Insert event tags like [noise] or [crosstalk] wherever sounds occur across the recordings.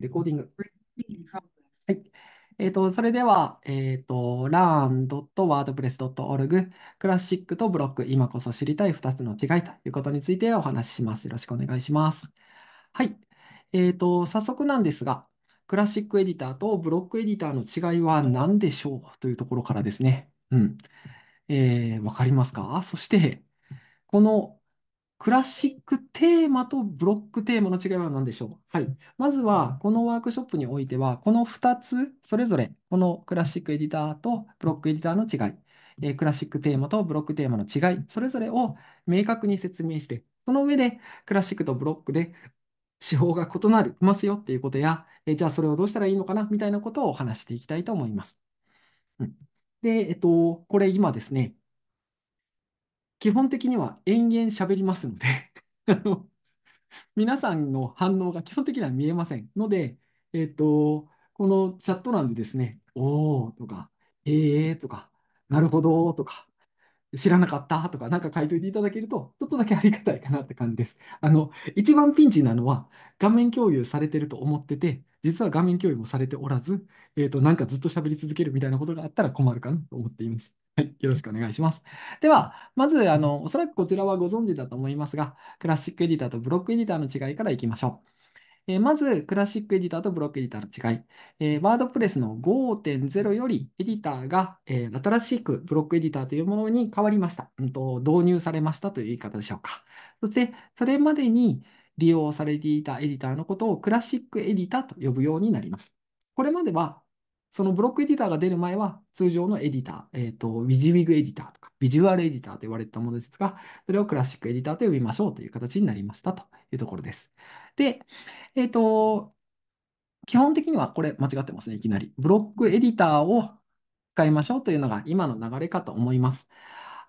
レコーディング。はい。えっと、それでは、えっと、learn.wordpress.org、クラシックとブロック、今こそ知りたい2つの違いということについてお話しします。よろしくお願いします。はい。えっと、早速なんですが、クラシックエディターとブロックエディターの違いは何でしょうというところからですね。うん。えー、わかりますかそして、このクラシックテーマとブロックテーマの違いは何でしょうはい。まずは、このワークショップにおいては、この2つ、それぞれ、このクラシックエディターとブロックエディターの違い、えー、クラシックテーマとブロックテーマの違い、それぞれを明確に説明して、その上で、クラシックとブロックで手法が異なりますよっていうことや、えー、じゃあそれをどうしたらいいのかなみたいなことを話していきたいと思います。うん、で、えっと、これ今ですね、基本的には延々喋りますので [laughs] 皆さんの反応が基本的には見えませんので、えっ、ー、と、このチャット欄でですね、おーとか、えーとか、なるほどとか、知らなかったとか、なんか書いといていただけると、ちょっとだけありがたいかなって感じです。あの、一番ピンチなのは、画面共有されてると思ってて、実は画面共有もされておらず、えっ、ー、と、なんかずっと喋り続けるみたいなことがあったら困るかなと思っています。はい、よろしくお願いします。では、まず、あの、おそらくこちらはご存知だと思いますが、クラシックエディターとブロックエディターの違いからいきましょう。えーまず、クラシックエディターとブロックエディターの違い。えー、ワードプレスの5.0より、エディターが、えー新しくブロックエディターというものに変わりました。うんと、導入されましたという言い方でしょうか。そして、それまでに利用されていたエディターのことをクラシックエディターと呼ぶようになります。これまではそのブロックエディターが出る前は、通常のエディター、えっ、ー、と、ビジウィグエディターとか、ビジュアルエディターと言われたものですが、それをクラシックエディターと呼びましょうという形になりましたというところです。で、えっ、ー、と、基本的にはこれ間違ってますね、いきなり。ブロックエディターを使いましょうというのが今の流れかと思います。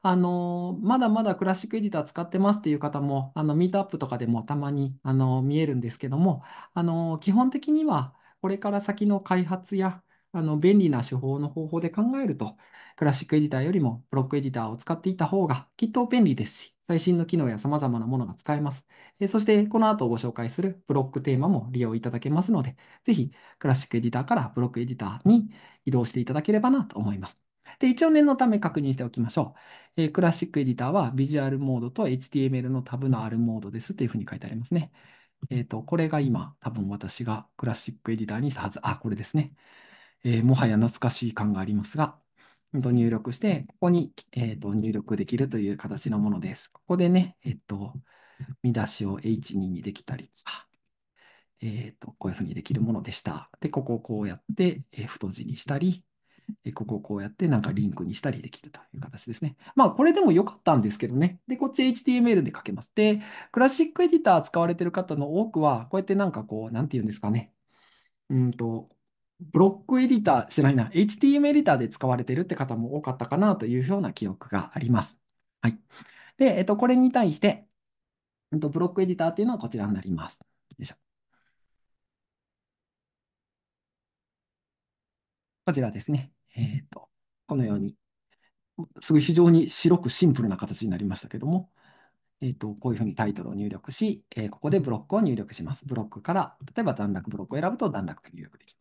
あのまだまだクラシックエディター使ってますっていう方も、あの、ミートアップとかでもたまに、あの、見えるんですけども、あの基本的には、これから先の開発や、あの便利な手法の方法で考えると、クラシックエディターよりもブロックエディターを使っていた方がきっと便利ですし、最新の機能や様々なものが使えます。えそして、この後ご紹介するブロックテーマも利用いただけますので、ぜひクラシックエディターからブロックエディターに移動していただければなと思います。で、一応念のため確認しておきましょう。えー、クラシックエディターはビジュアルモードと HTML のタブのあるモードですというふうに書いてありますね。えっ、と、これが今、多分私がクラシックエディターにしたはず。あ、これですね。えー、もはや懐かしい感がありますが、入力して、ここに、えー、と入力できるという形のものです。ここでね、えっ、ー、と、見出しを H2 にできたり、えっ、ー、と、こういうふうにできるものでした。で、ここをこうやって、えー、太字にしたり、えここをこうやってなんかリンクにしたりできるという形ですね。まあこれでも良かったんですけどね。で、こっち HTML で書けます。で、クラシックエディター使われてる方の多くは、こうやってなんかこう、なんて言うんですかね。うんと、ブロックエディター、知らないな、HTML エディターで使われているって方も多かったかなというような記憶があります。はい。で、えっと、これに対して、えっと、ブロックエディターっていうのはこちらになります。よいしょ。こちらですね。えっ、と、このように、すごい非常に白くシンプルな形になりましたけども、えっ、と、こういうふうにタイトルを入力し、えー、ここでブロックを入力します。ブロックから、例えば段落ブロックを選ぶと段落入力できます。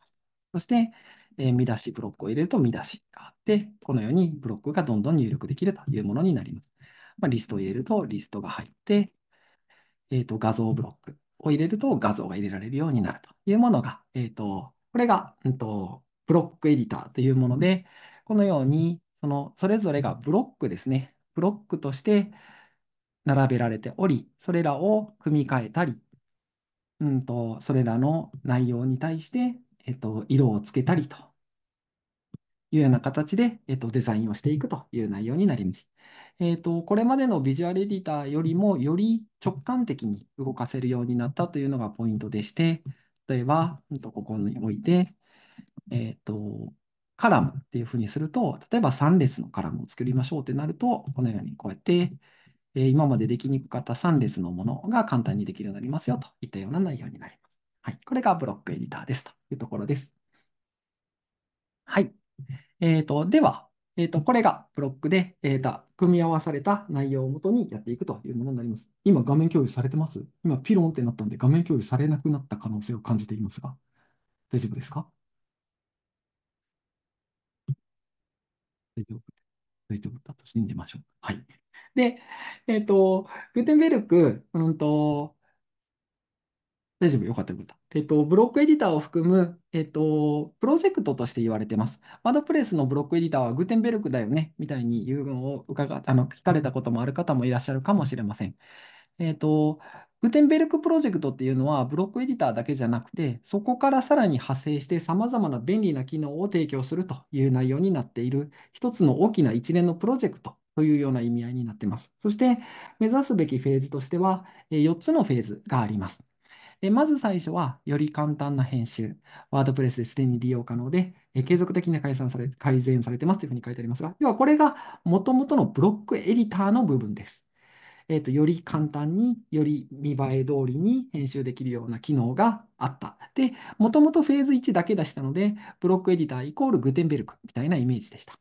そして、えー、見出しブロックを入れると見出しがあって、このようにブロックがどんどん入力できるというものになります。まあ、リストを入れるとリストが入って、えーと、画像ブロックを入れると画像が入れられるようになるというものが、えーと、これが、うんとブロックエディターというもので、このようにそのそれぞれがブロックですね、ブロックとして並べられており、それらを組み替えたり、うんと、それらの内容に対してえっと、色をつけたりというような形で、えっと、デザインをしていくという内容になります。えっと、これまでのビジュアルエディターよりもより直感的に動かせるようになったというのがポイントでして、例えば、ここに置いて、えっと、カラムっていうふうにすると、例えば3列のカラムを作りましょうってなると、このようにこうやって、えー、今までできにくかった3列のものが簡単にできるようになりますよといったような内容になります。はい。これがブロックエディターですというところです。はい。えっ、ー、と、では、えっ、ー、と、これがブロックで、えーと、組み合わされた内容をもとにやっていくというものになります。今、画面共有されてます今、ピロンってなったんで、画面共有されなくなった可能性を感じていますが、大丈夫ですか大丈夫大丈夫だと信じましょう。はい。で、えっ、ー、と、グーテンベルク、うんと、大丈夫、よかった、よかった。えっと、ブロックエディターを含む、えっと、プロジェクトとして言われてます。ワードプレスのブロックエディターはグーテンベルクだよね、みたいに言うのを伺っあの、聞かれたこともある方もいらっしゃるかもしれません。えっと、グーテンベルクプロジェクトっていうのは、ブロックエディターだけじゃなくて、そこからさらに派生して、さまざまな便利な機能を提供するという内容になっている、一つの大きな一連のプロジェクトというような意味合いになっています。そして、目指すべきフェーズとしては、4つのフェーズがあります。えまず最初は、より簡単な編集。ワードプレスですでに利用可能で、え継続的に改善され改善されてますというふうに書いてありますが、要はこれが元々のブロックエディターの部分です。えーと、より簡単に、より見栄え通りに編集できるような機能があった。で、もともとフェーズ1だけ出したので、ブロックエディターイコールグテンベルクみたいなイメージでした。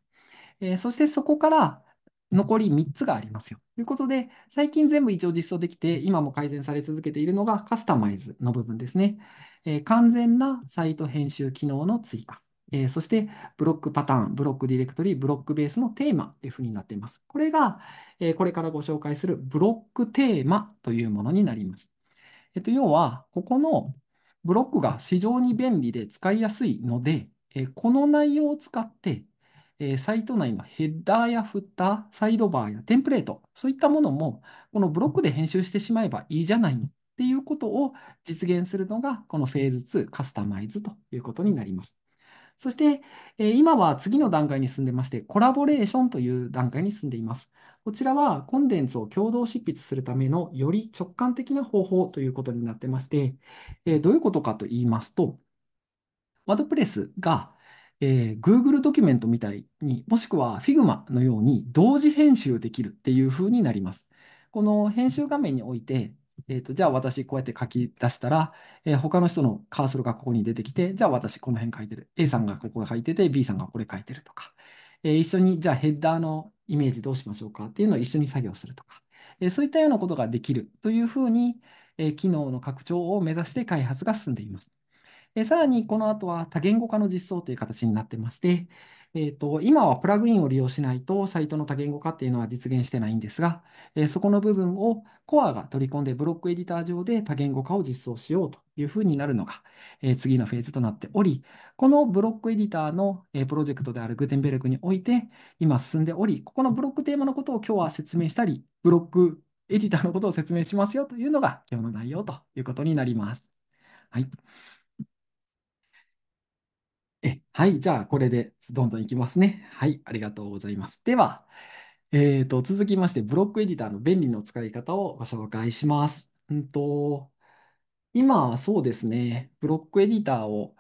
えー、そしてそこから、残り3つがありますよ。ということで、最近全部一応実装できて、今も改善され続けているのがカスタマイズの部分ですね。えー、完全なサイト編集機能の追加。えー、そして、ブロックパターン、ブロックディレクトリ、ブロックベースのテーマというふうになっています。これが、えー、これからご紹介するブロックテーマというものになります。えっと、要は、ここのブロックが非常に便利で使いやすいので、えこの内容を使って、えサイト内のヘッダーやフッター、サイドバーやテンプレート、そういったものも、このブロックで編集してしまえばいいじゃないのっていうことを実現するのが、このフェーズ2カスタマイズということになります。そして、え今は次の段階に進んでまして、コラボレーションという段階に進んでいます。こちらはコンテンツを共同執筆するためのより直感的な方法ということになってまして、えどういうことかと言いますと、ワードプレスがえー、Google ドキュメントみたいに、もしくは Figma のように同時編集できるっていうふうになります。この編集画面において、えーと、じゃあ私こうやって書き出したら、えー、他の人のカーソルがここに出てきて、じゃあ私この辺書いてる。A さんがここ書いてて、B さんがこれ書いてるとか、えー、一緒にじゃあヘッダーのイメージどうしましょうかっていうのを一緒に作業するとか、えー、そういったようなことができるというふうに、え機能の拡張を目指して開発が進んでいます。えさらにこの後は多言語化の実装という形になってまして、えーと、今はプラグインを利用しないとサイトの多言語化っていうのは実現してないんですが、えそこの部分をコアが取り込んでブロックエディター上で多言語化を実装しようというふうになるのが、え次のフェーズとなっており、このブロックエディターの、えプロジェクトであるグテンベルクにおいて今進んでおり、ここのブロックテーマのことを今日は説明したり、ブロックエディターのことを説明しますよというのが今日の内容ということになります。はい。はい、じゃあこれでどんどんいきますね。はい、ありがとうございます。では、えーと、続きまして、ブロックエディターの便利な使い方をご紹介します。うんと、今、そうですね、ブロックエディターを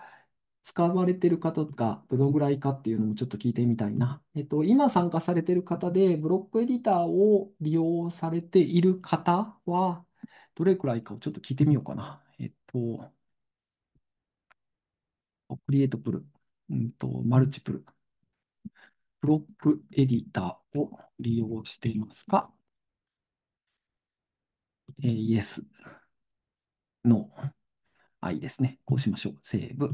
使われてる方がどのぐらいかっていうのもちょっと聞いてみたいな。えっと、今参加されてる方で、ブロックエディターを利用されている方は、どれくらいかをちょっと聞いてみようかな。えっと、クリエイトプル。うんと、マルチプル、ブロックエディターを利用していますかえー、yes, の o i ですね。こうしましょう。セーブ。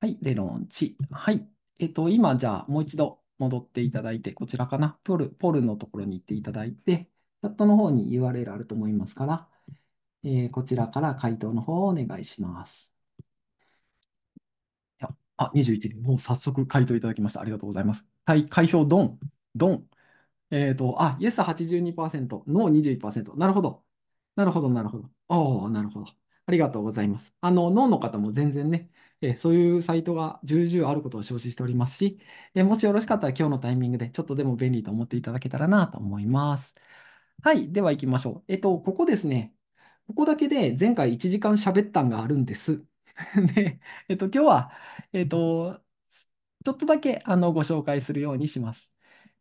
はい。で、ローンチ。はい。えっ、ー、と、今、じゃあ、もう一度戻っていただいて、こちらかな。ポル、ポルのところに行っていただいて、チャットの方に URL あると思いますから、えー、こちらから回答の方をお願いします。あ、21人。もう早速回答いただきました。ありがとうございます。はい、開票、ドン、ドン。えっと、あ、イエス82%、n o 21%。なるほど。なるほど、なるほど。おー、なるほど。ありがとうございます。あの、脳の方も全然ね、えー、そういうサイトが重々あることを承知しておりますし、えー、もしよろしかったら今日のタイミングでちょっとでも便利と思っていただけたらなと思います。はい、では行きましょう。えっ、ー、と、ここですね。ここだけで前回1時間喋ったんがあるんです。[laughs] で、えっと、今日は、えっと、ちょっとだけあのご紹介するようにします。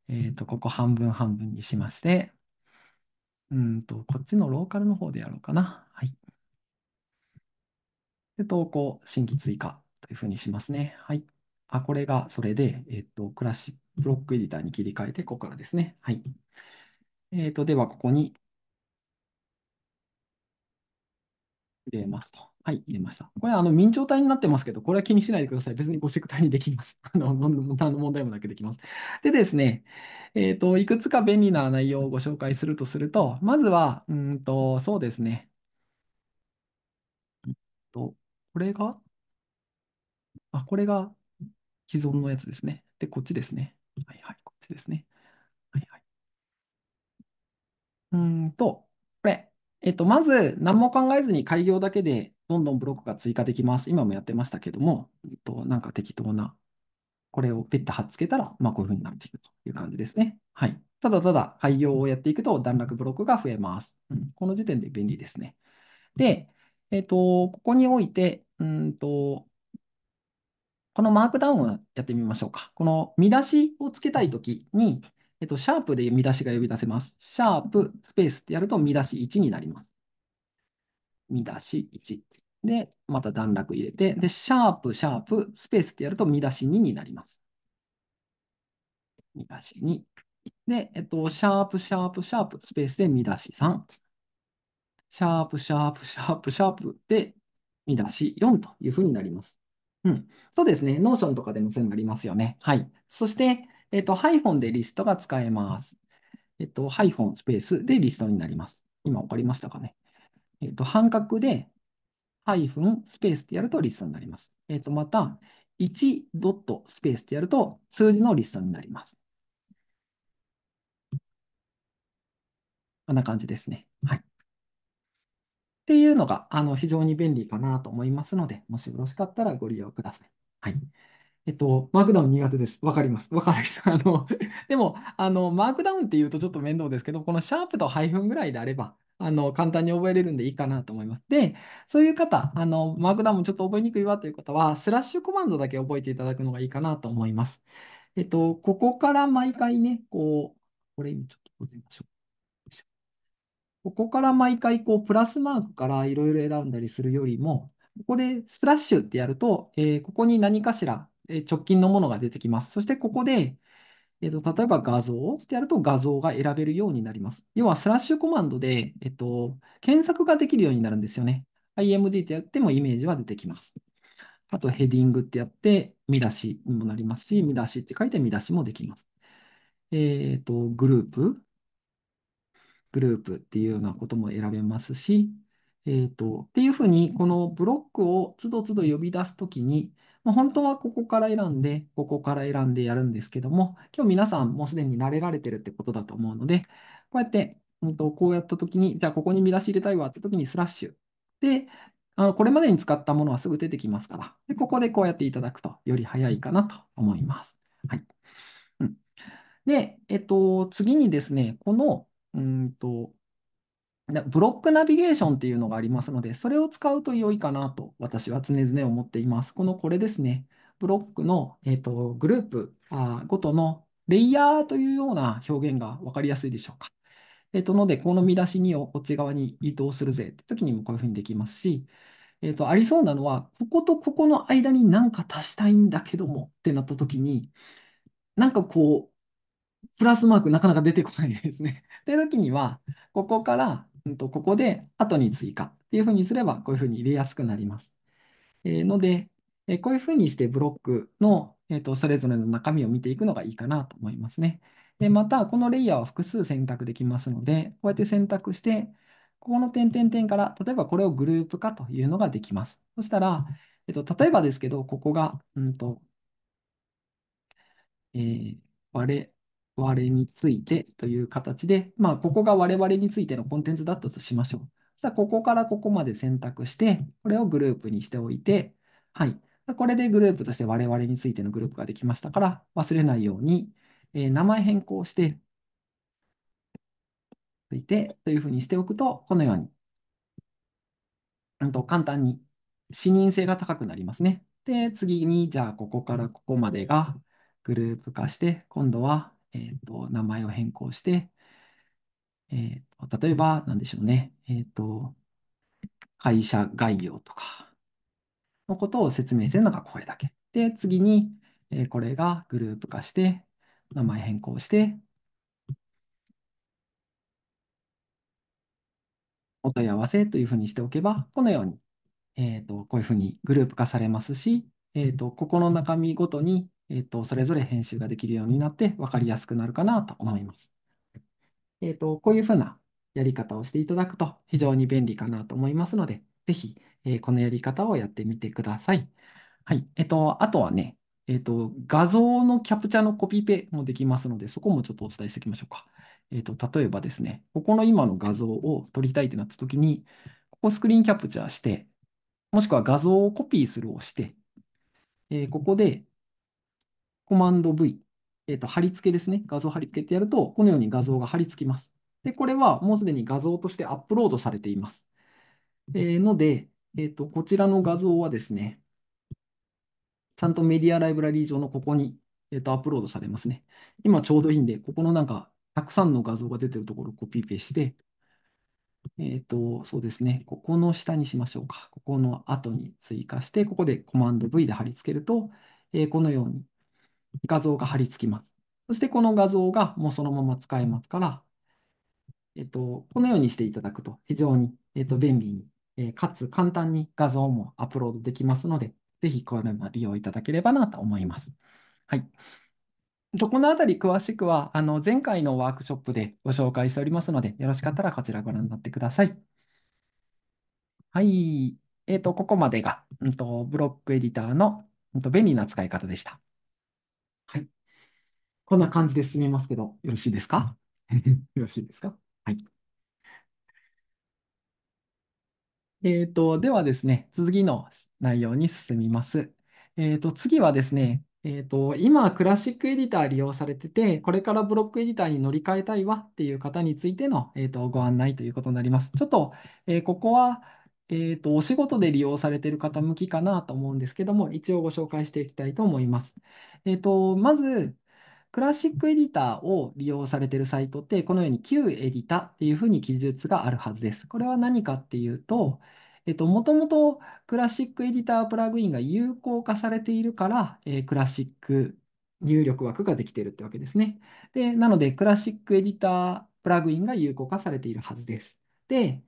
えっと、ここ半分半分にしまして、うんと、こっちのローカルの方でやろうかな。はい。で、投稿、新規追加というふうにしますね。はい。あ、これがそれで、えっと、クラシックブロックエディターに切り替えて、ここからですね。はい。えっと、では、ここに入れますと。はい、入れました。これあの明朝体になってますけど、これは気にしないでください。別にゴシック体にできます。[laughs] あの、何の問題もなくできます。でですね、えっ、ー、と、いくつか便利な内容をご紹介するとすると、まずは、うんと、そうですね。うんと、これが、あ、これが既存のやつですね。で、こっちですね。はいはい、こっちですね。はいはい。うんと、これ、えっと、まず何も考えずに開業だけでどんどんブロックが追加できます。今もやってましたけども、えっと、なんか適当な、これをペッて貼っつけたら、まあ、こういうふうになっていくという感じですね。はい。ただただ開業をやっていくと段落ブロックが増えます。うん、この時点で便利ですね。で、えっと、ここにおいて、うんと、このマークダウンをやってみましょうか。この見出しをつけたいときに、えっと、シャープで見出しが呼び出せます。シャープスペースってやると見出し1になります。見出し1。で、また段落入れて、で、シャープ、シャープ、スペースってやると見出し2になります。見出し2。で、えっと、シャープ、シャープ、シャープ、スペースで見出し3。シャープ、シャープ、シャープ、シャープで見出し4というふうになります。うん。そうですね。ノーションとかでもそういうのありますよね。はい。そして、えっと、ハイフォンでリストが使えます。えっと、ハイフォンスペースでリストになります。今わかりましたかねえっと、半角で、ハイフン、スペースってやるとリストになります。えっと、また、1ドットスペースってやると数字のリストになります。こんな感じですね。はい。っていうのが、あの、非常に便利かなと思いますので、もしよろしかったらご利用ください。はい。えっと、マークダウン苦手です。わかります。わかる人。あの、でも、あの、マークダウンっていうとちょっと面倒ですけど、このシャープとハイフンぐらいであれば、あの、簡単に覚えれるんでいいかなと思います。で、そういう方、あの、マークダウンちょっと覚えにくいわという方は、スラッシュコマンドだけ覚えていただくのがいいかなと思います。えっと、ここから毎回ね、こう、これ今ちょっとましょう。ここから毎回、こう、プラスマークからいろいろ選んだりするよりも、ここでスラッシュってやると、えー、ここに何かしら、えー、直近のものが出てきます。そしてここで、えっと、例えば画像ってやると画像が選べるようになります。要はスラッシュコマンドで、えっと、検索ができるようになるんですよね。IMD ってやってもイメージは出てきます。あとヘディングってやって見出しにもなりますし、見出しって書いて見出しもできます。えっと、グループ、グループっていうようなことも選べますし、えっと、っていうふうに、このブロックをつどつど呼び出すときに、まあ、本当はここから選んで、ここから選んでやるんですけども、今日皆さんもうすでに慣れられてるってことだと思うので、こうやって、うんと、こうやったときに、じゃあここに見出し入れたいわってときにスラッシュ。で、あのこれまでに使ったものはすぐ出てきますから、でここでこうやっていただくとより早いかなと思います。はい。うん、で、えっと、次にですね、この、うんと、ブロックナビゲーションっていうのがありますので、それを使うと良いかなと私は常々思っています。このこれですね。ブロックの、えと、グループあごとのレイヤーというような表現が分かりやすいでしょうか。えっ、と、ので、この見出し2をこっち側に移動するぜって時にもこういうふうにできますし、えっ、と、ありそうなのは、こことここの間に何か足したいんだけどもってなった時に、なんかこう、プラスマークなかなか出てこないですね。って時には、ここからうんと、ここで後に追加っていうふうにすれば、こういうふうに入れやすくなります。えー、ので、えー、こういうふうにしてブロックの、えーと、それぞれの中身を見ていくのがいいかなと思いますね。でまた、このレイヤーは複数選択できますので、こうやって選択して、ここの点点点から、例えばこれをグループ化というのができます。そしたら、えっ、ー、と、例えばですけど、ここが、うんと、えー、割れ、我についてという形で、まあ、ここが我々についてのコンテンツだったとしましょう。さあ、ここからここまで選択して、これをグループにしておいて、はい。これでグループとして我々についてのグループができましたから、忘れないように、えー、名前変更して、ついてというふうにしておくと、このように、うんと簡単に視認性が高くなりますね。で、次に、じゃあ、ここからここまでがグループ化して、今度はえっと、名前を変更して、えっと、例えば、なんでしょうね。えっと、会社概要とかのことを説明するのがこれだけ。で、次に、えこれがグループ化して、名前変更して、お問い合わせというふうにしておけば、このように、えっと、こういうふうにグループ化されますし、えっと、ここの中身ごとに、えっと、それぞれ編集ができるようになって分かりやすくなるかなと思います。えっと、こういうふうなやり方をしていただくと非常に便利かなと思いますので、ぜひ、えー、このやり方をやってみてください。はい。えっと、あとはね、えっと、画像のキャプチャのコピペもできますので、そこもちょっとお伝えしておきましょうか。えっと、例えばですね、ここの今の画像を撮りたいってなった時に、ここスクリーンキャプチャーして、もしくは画像をコピーするをして、えー、ここで、コマンド V、えっ、ー、と、貼り付けですね。画像貼り付けってやると、このように画像が貼り付きます。で、これはもうすでに画像としてアップロードされています。えー、ので、えっ、ー、と、こちらの画像はですね、ちゃんとメディアライブラリー上のここに、えっ、ー、と、アップロードされますね。今ちょうどいいんで、ここのなんか、たくさんの画像が出てるところをコピペして、えっ、と、そうですね、ここの下にしましょうか。ここの後に追加して、ここでコマンド V で貼り付けると、えこのように画像が貼り付きます。そしてこの画像がもうそのまま使えますから、えっと、このようにしていただくと非常に、えっと、便利に、えー、かつ簡単に画像もアップロードできますので、ぜひこれも利用いただければなと思います。はい。とこのあたり詳しくは、あの、前回のワークショップでご紹介しておりますので、よろしかったらこちらご覧になってください。はい。えっ、ー、と、ここまでが、うんと、ブロックエディターの、うんと、便利な使い方でした。はい。こんな感じで進みますけど、よろしいですかよろしいですかはい。えーと、ではですね、次の内容に進みます。えーと、次はですね、えーと、今、クラシックエディター利用されてて、これからブロックエディターに乗り換えたいわっていう方についての、えーと、ご案内ということになります。ちょっと、えー、ここは、えっと、お仕事で利用されている方向きかなと思うんですけども、一応ご紹介していきたいと思います。えっと、まず、クラシックエディターを利用されているサイトって、このように旧エディタっていうふうに記述があるはずです。これは何かっていうと、えっと、もともとクラシックエディタープラグインが有効化されているから、えー、クラシック入力枠ができているってわけですね。で、なので、クラシックエディタープラグインが有効化されているはずです。で、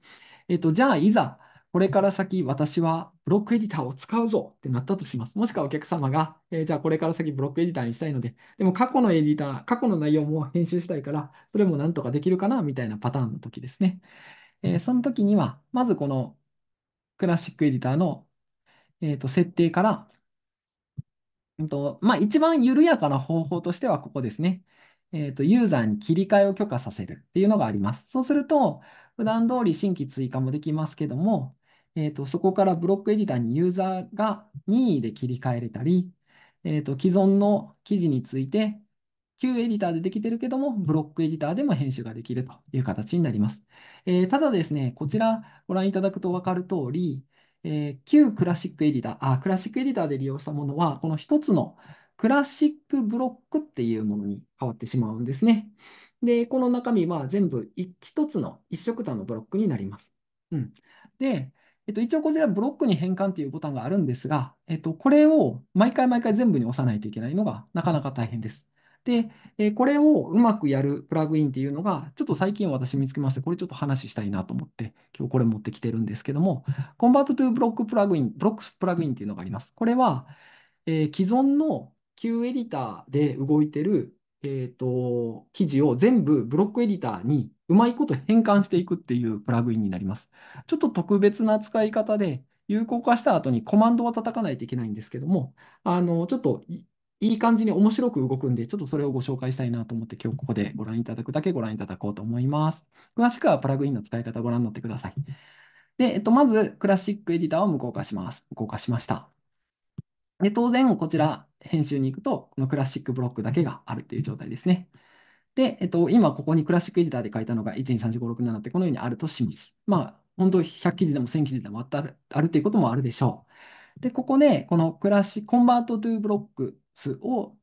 えっと、じゃあ、いざ、これから先私はブロックエディターを使うぞってなったとします。もしくはお客様が、えー、じゃあこれから先ブロックエディターにしたいので、でも過去のエディター、過去の内容も編集したいから、それもなんとかできるかなみたいなパターンの時ですね。えー、その時には、まずこのクラシックエディターの、えー、と設定から、えーとまあ、一番緩やかな方法としてはここですね。えーと、ユーザーに切り替えを許可させるっていうのがあります。そうすると、普段通り新規追加もできますけども、えーと、そこからブロックエディターにユーザーが任意で切り替えれたり、えーと、既存の記事について、旧エディターでできてるけども、ブロックエディターでも編集ができるという形になります。えー、ただですね、こちらご覧いただくと分かる通り、えー、旧クラシックエディターあ、クラシックエディターで利用したものは、この1つのクラシックブロックっていうものに変わってしまうんですね。で、この中身は全部1つの一色単のブロックになります。うん、で、えっと、一応こちらブロックに変換っていうボタンがあるんですが、えっと、これを毎回毎回全部に押さないといけないのがなかなか大変です。で、えこれをうまくやるプラグインっていうのが、ちょっと最近私見つけまして、これちょっと話したいなと思って、今日これ持ってきてるんですけども、コンバートトゥブロックプラグイン、ブロックスプラグインっていうのがあります。これは、えー、既存の Q エディターで動いてる、えーと記事を全部ブロックエディターにうまいこと変換していくっていうプラグインになります。ちょっと特別な使い方で、有効化した後にコマンドは叩かないといけないんですけども、あの、ちょっといい感じに面白く動くんで、ちょっとそれをご紹介したいなと思って、今日ここでご覧いただくだけご覧いただこうと思います。詳しくはプラグインの使い方をご覧になってください。で、えっと、まず、クラシックエディターを無効化します。無効化しました。で、当然、こちら、編集に行くと、このクラシックブロックだけがあるっていう状態ですね。で、えっと、今ここにクラシックエディターで書いたのが1234567ってこのようにあるとします。まあ、本当100記事でも1000記事でもあった、あるっていうこともあるでしょう。で、ここで、このクラシ、コンバートトゥブロックスを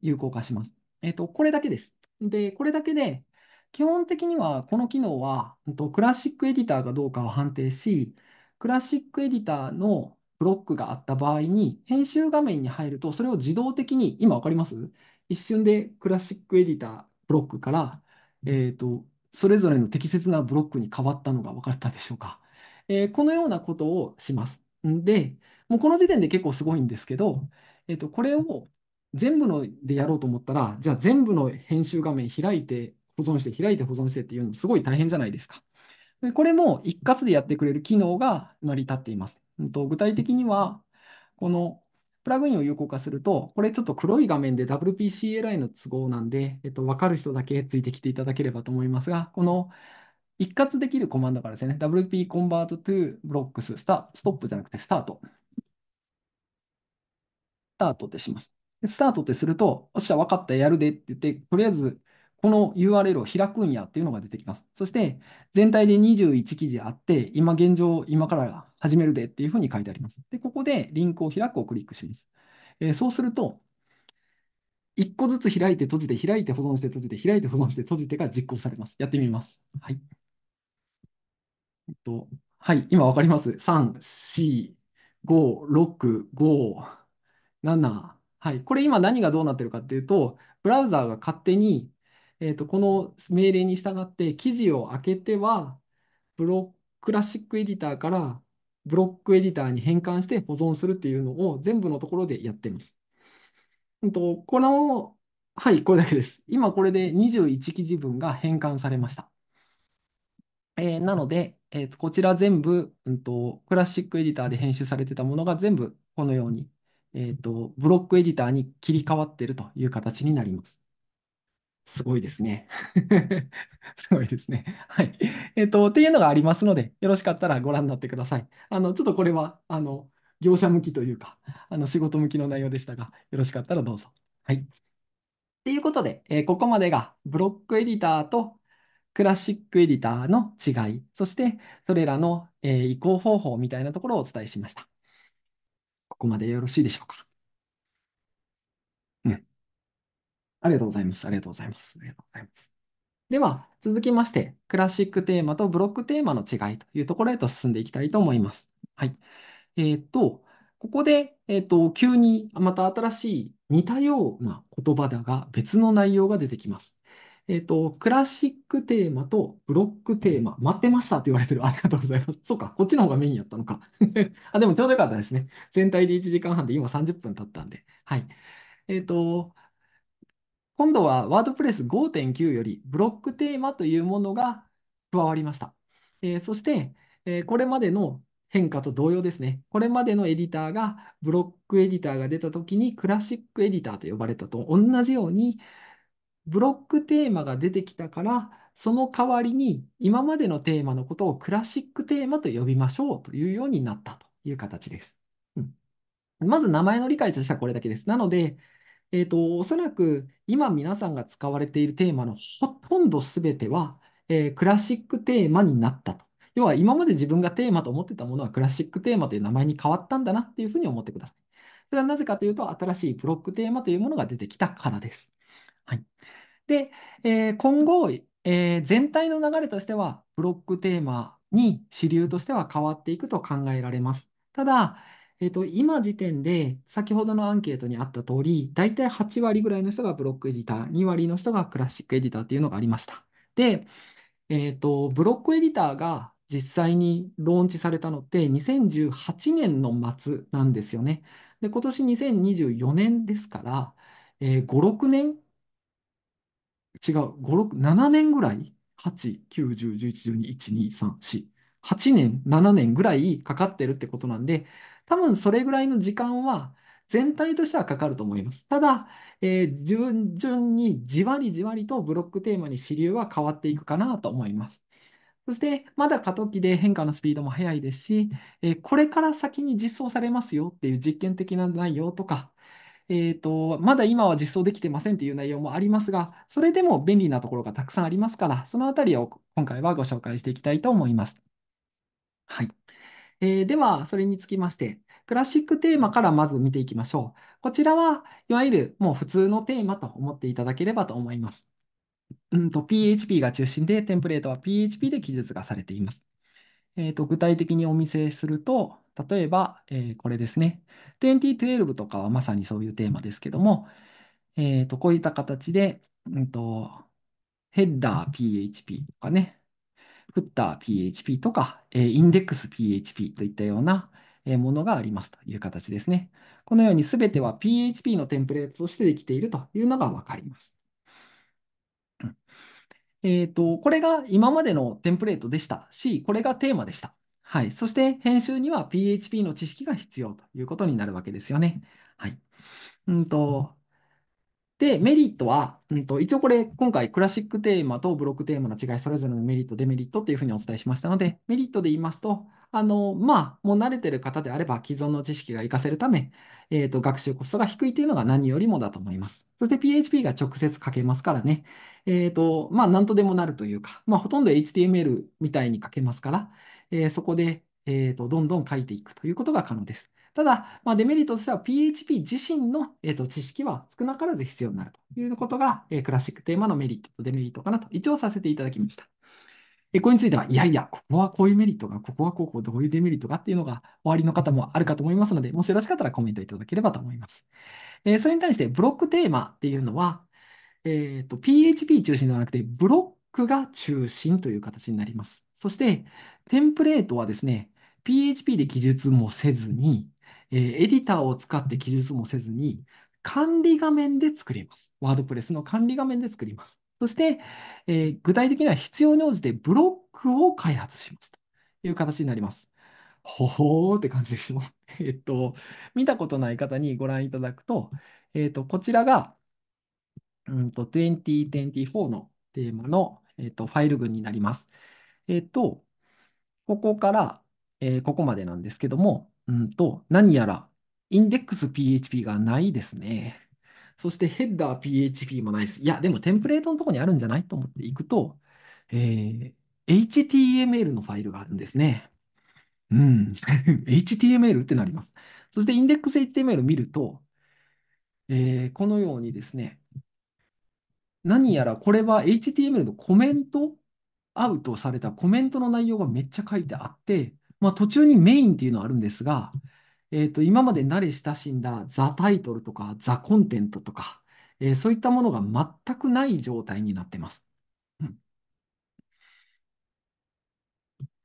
有効化します。えっと、これだけです。で、これだけで、基本的にはこの機能は、と、クラシックエディターかどうかを判定し、クラシックエディターのブロックがあった場合に、編集画面に入ると、それを自動的に、今わかります一瞬でクラシックエディター、ブロックから、えっと、それぞれの適切なブロックに変わったのが分かったでしょうか。えー、このようなことをします。で、もうこの時点で結構すごいんですけど、えっと、これを全部のでやろうと思ったら、じゃあ全部の編集画面開いて保存して、開いて保存してっていうのすごい大変じゃないですか。でこれも一括でやってくれる機能が成り立っています。具体的には、このプラグインを有効化すると、これちょっと黒い画面で WPCLI の都合なんで、えっと、わかる人だけついてきていただければと思いますが、この一括できるコマンドからですね、WP convert to blocks スタ、ストップじゃなくてスタート。スタートってします。スタートってすると、おっしゃ、分かった、やるでって言って、とりあえずこの URL を開くんやっていうのが出てきます。そして、全体で21記事あって、今現状、今から始めるでっていうふうに書いてあります。で、ここでリンクを開くをクリックします。えー、そうすると、1個ずつ開いて閉じて、開いて保存して閉じて、開いて保存して閉じてが実行されます。やってみます。はい。えっと、はい、今わかります。3、4、5、6、5、7。はい、これ今何がどうなってるかっていうと、ブラウザーが勝手にえーと、この命令に従って記事を開けては、ブロクラシックエディターからブロックエディターに変換して保存するっていうのを全部のところでやってます。うん、とこの、はい、これだけです。今これで21記事分が変換されました。えー、なので、えー、とこちら全部、うんと、クラシックエディターで編集されてたものが全部このように、えーとブロックエディターに切り替わってるという形になります。すごいですね。[laughs] すごいですね。はい。えっ、ー、と、っていうのがありますので、よろしかったらご覧になってください。あの、ちょっとこれは、あの、業者向きというか、あの仕事向きの内容でしたが、よろしかったらどうぞ。はい。ということで、えー、ここまでがブロックエディターとクラシックエディターの違い、そしてそれらの、えー、移行方法みたいなところをお伝えしました。ここまでよろしいでしょうか。ありがとうございます。ありがとうございます。ありがとうございます。では、続きまして、クラシックテーマとブロックテーマの違いというところへと進んでいきたいと思います。はい。えー、っと、ここで、えー、っと、急にまた新しい似たような言葉だが、別の内容が出てきます。えっ、ー、と、クラシックテーマとブロックテーマ、待ってましたって言われてる。ありがとうございます。そうか、こっちの方がメインやったのか。[laughs] あ、でもちょうどよかったですね。全体で1時間半で今30分経ったんで。はい。えっ、ー、と、今度は WordPress 5.9よりブロックテーマというものが加わりました。えー、そして、えー、これまでの変化と同様ですね。これまでのエディターがブロックエディターが出た時にクラシックエディターと呼ばれたと同じようにブロックテーマが出てきたからその代わりに今までのテーマのことをクラシックテーマと呼びましょうというようになったという形です。うん、まず名前の理解としてはこれだけです。なので、えっと、おそらく今皆さんが使われているテーマのほとんど全ては、えークラシックテーマになったと。要は今まで自分がテーマと思ってたものはクラシックテーマという名前に変わったんだなっていうふうに思ってください。それはなぜかというと、新しいブロックテーマというものが出てきたからです。はい。で、えー今後、えー全体の流れとしては、ブロックテーマに主流としては変わっていくと考えられます。ただ、えっと、今時点で、先ほどのアンケートにあった通り、だいたい8割ぐらいの人がブロックエディター、2割の人がクラシックエディターっていうのがありました。で、えっと、ブロックエディターが実際にローンチされたのって2018年の末なんですよね。で、今年2024年ですから、えー、5、6年違う、5、6、7年ぐらい ?8、9、10、11、12、1、2、3、4。8年、7年ぐらいかかってるってことなんで、多分それぐらいの時間は全体としてはかかると思います。ただ、えー、順々にじわりじわりとブロックテーマに支流は変わっていくかなと思います。そして、まだ過渡期で変化のスピードも速いですし、えー、これから先に実装されますよっていう実験的な内容とか、えーと、まだ今は実装できてませんっていう内容もありますが、それでも便利なところがたくさんありますから、そのあたりを今回はご紹介していきたいと思います。はい。えー、では、それにつきまして、クラシックテーマからまず見ていきましょう。こちらはいわゆるもう普通のテーマと思っていただければと思います。うんと、PHP が中心で、テンプレートは PHP で記述がされています。えーと、具体的にお見せすると、例えば、えー、これですね。2012とかはまさにそういうテーマですけども、えーと、こういった形で、うんとヘッダー PHP とかね、作った PHP とか、えー、インデックス PHP といったような、えー、ものがありますという形ですね。このように全ては PHP のテンプレートとしてできているというのがわかります。えっ、ー、と、これが今までのテンプレートでしたし、これがテーマでした。はい。そして、編集には PHP の知識が必要ということになるわけですよね。はい。うんと、で、メリットは、うんと、一応これ、今回クラシックテーマとブロックテーマの違い、それぞれのメリット、デメリットというふうにお伝えしましたので、メリットで言いますと、あの、まあ、もう慣れてる方であれば、既存の知識が活かせるため、えっ、ー、と、学習コストが低いというのが何よりもだと思います。そして PHP が直接書けますからね、えっ、ー、と、まあ、なんとでもなるというか、まあ、ほとんど HTML みたいに書けますから、えー、そこで、えっ、と、どんどん書いていくということが可能です。ただ、まあ、デメリットとしては PHP 自身の、えー、と知識は少なからず必要になるということが、えー、クラシックテーマのメリットとデメリットかなと一応させていただきました。えこれについては、いやいや、ここはこういうメリットが、ここはこうこうどういうデメリットがっていうのが、おありの方もあるかと思いますので、もしよろしかったらコメントいただければと思います。えー、それに対して、ブロックテーマっていうのは、えっ、ー、と、PHP 中心ではなくて、ブロックが中心という形になります。そして、テンプレートはですね、PHP で記述もせずに、えー、エディターを使って記述もせずに、管理画面で作ります。ワードプレスの管理画面で作ります。そして、えー、具体的には必要に応じてブロックを開発しますという形になります。ほほーって感じでしょ。[laughs] えっと、見たことない方にご覧いただくと、えっと、こちらが、うんと、2024のテーマの、えっと、ファイル群になります。えっと、ここから、えー、ここまでなんですけども、うんと、何やら、インデックス PHP がないですね。そしてヘッダー PHP もないです。いや、でもテンプレートのとこにあるんじゃないと思っていくと、えー、HTML のファイルがあるんですね。うん。HTML [laughs] ってなります。そしてインデックス HTML を見ると、えー、このようにですね、何やらこれは HTML のコメント、アウトされたコメントの内容がめっちゃ書いてあって、まあ、途中にメインっていうのはあるんですが、えーと、今まで慣れ親しんだザタイトルとかザコンテントとか、えーそういったものが全くない状態になってます。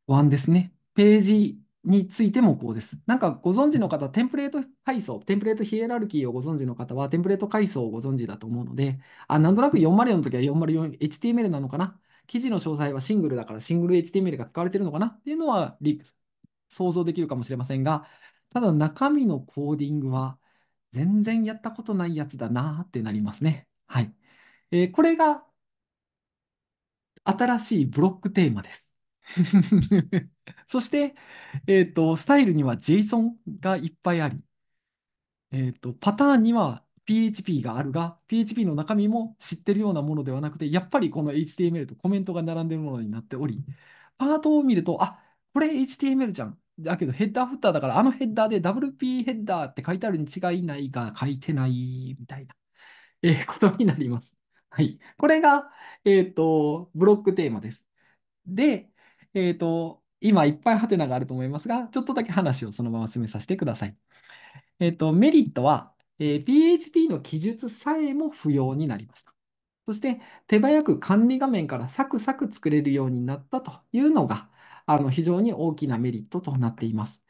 うん、ですね。ページについてもこうです。なんかご存知の方、テンプレート階層、テンプレートヒエラルキーをご存知の方は、テンプレート階層をご存知だと思うので、あ、なんとなく404の時は 404HTML なのかな記事の詳細はシングルだからシングル HTML が使われてるのかなっていうのは理想像できるかもしれませんが、ただ中身のコーディングは全然やったことないやつだなってなりますね。はい。えー、これが新しいブロックテーマです。[laughs] そして、えっ、ー、と、スタイルには JSON がいっぱいあり、えっ、ー、と、パターンには PHP があるが、PHP の中身も知ってるようなものではなくて、やっぱりこの HTML とコメントが並んでるものになっており、パートを見ると、あこれ HTML じゃん。だけどヘッダーフッターだから、あのヘッダーで WP ヘッダーって書いてあるに違いないが書いてないみたいな、えー、[laughs] ことになります。はい。これが、えっ、ー、と、ブロックテーマです。で、えっ、ー、と、今いっぱいハテナがあると思いますが、ちょっとだけ話をそのまま進めさせてください。えっ、と、メリットは、え PHP の記述さえも不要になりました。そして、手早く管理画面からサクサク作れるようになったというのが、あの非常に大きなメリットとなっています。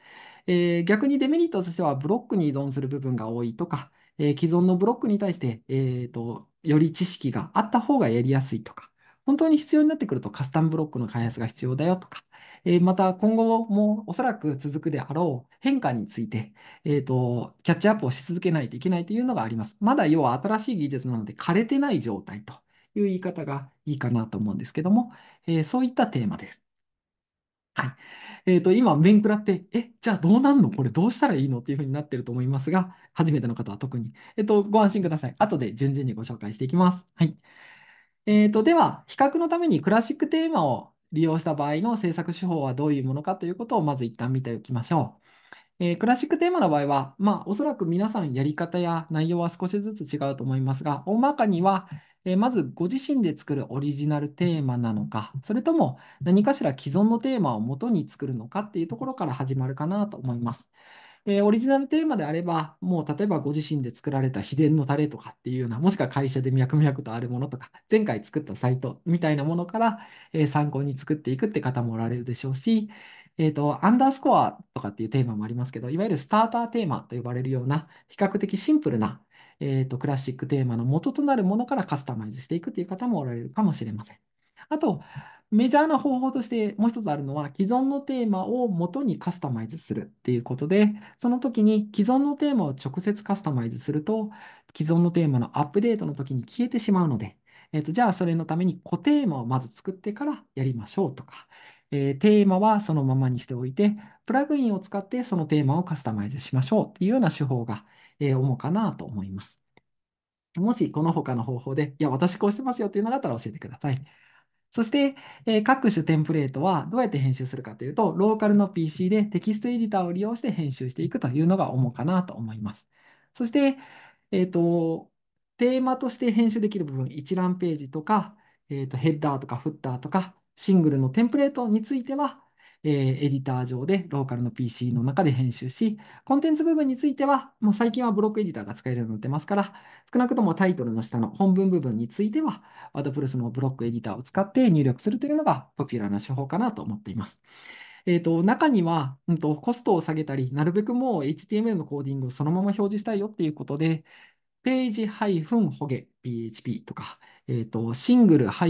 えー、逆にデメリットとしては、ブロックに依存する部分が多いとか、えー、既存のブロックに対して、えーと、より知識があった方がやりやすいとか、本当に必要になってくるとカスタムブロックの開発が必要だよとか、えー、また今後もおそらく続くであろう変化について、えーと、キャッチアップをし続けないといけないというのがあります。まだ要は新しい技術なので枯れてない状態という言い方がいいかなと思うんですけども、えー、そういったテーマです。はい。えっと、今、面食らって、え、じゃあどうなんのこれどうしたらいいのっていうふうになってると思いますが、初めての方は特に。えっと、ご安心ください。後で順々にご紹介していきます。はい。えっと、では、比較のためにクラシックテーマを利用した場合の制作手法はどういうものかということをまず一旦見ておきましょう。えー、クラシックテーマの場合は、まあ、おそらく皆さんやり方や内容は少しずつ違うと思いますが、大まかには、えー、まずご自身で作るオリジナルテーマなのか、それとも何かしら既存のテーマを元に作るのかっていうところから始まるかなと思います。えー、オリジナルテーマであれば、もう例えばご自身で作られた秘伝のタレとかっていうような、もしくは会社で脈々とあるものとか、前回作ったサイトみたいなものから、えー、参考に作っていくって方もおられるでしょうし、えっ、ー、と、アンダースコアとかっていうテーマもありますけど、いわゆるスターターテーマと呼ばれるような、比較的シンプルなえーと、クラシックテーマの元となるものからカスタマイズしていくという方もおられるかもしれません。あと、メジャーな方法としてもう一つあるのは、既存のテーマを元にカスタマイズするっていうことで、その時に既存のテーマを直接カスタマイズすると、既存のテーマのアップデートの時に消えてしまうので、えーと、じゃあそれのために固テーマをまず作ってからやりましょうとか、えー、テーマはそのままにしておいて、プラグインを使ってそのテーマをカスタマイズしましょうっていうような手法が、え思うかなと思います。もしこの他の方法で、いや、私こうしてますよっていうのがあったら教えてください。そして、えー、各種テンプレートはどうやって編集するかというと、ローカルの PC でテキストエディターを利用して編集していくというのが主かなと思います。そして、えっ、ー、と、テーマとして編集できる部分、一覧ページとか、えっ、ー、と、ヘッダーとかフッターとか、シングルのテンプレートについては、えー、エディター上でローカルの PC の中で編集し、コンテンツ部分については、もう最近はブロックエディターが使えるようになってますから、少なくともタイトルの下の本文部分については、ワードプ p スのブロックエディターを使って入力するというのがポピュラーな手法かなと思っています。えと、中には、うんと、コストを下げたり、なるべくもう HTML のコーディングをそのまま表示したいよっていうことで、ページホゲ .php とか、えーと、シングルホ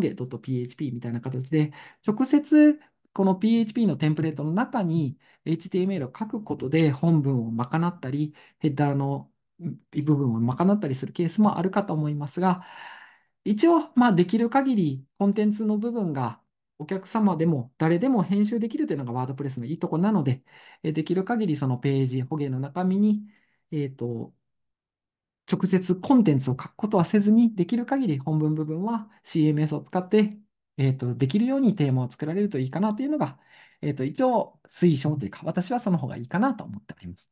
ゲ .php みたいな形で、直接この PHP のテンプレートの中に HTML を書くことで本文を賄ったり、ヘッダーの部分を賄ったりするケースもあるかと思いますが、一応、まあ、できる限りコンテンツの部分がお客様でも誰でも編集できるというのがワードプレスのいいとこなので、できる限りそのページ、保険の中身に、えっ、ー、と、直接コンテンツを書くことはせずに、できる限り本文部分は CMS を使ってえーと、できるようにテーマを作られるといいかなというのが、えーと、一応推奨というか、私はその方がいいかなと思っております。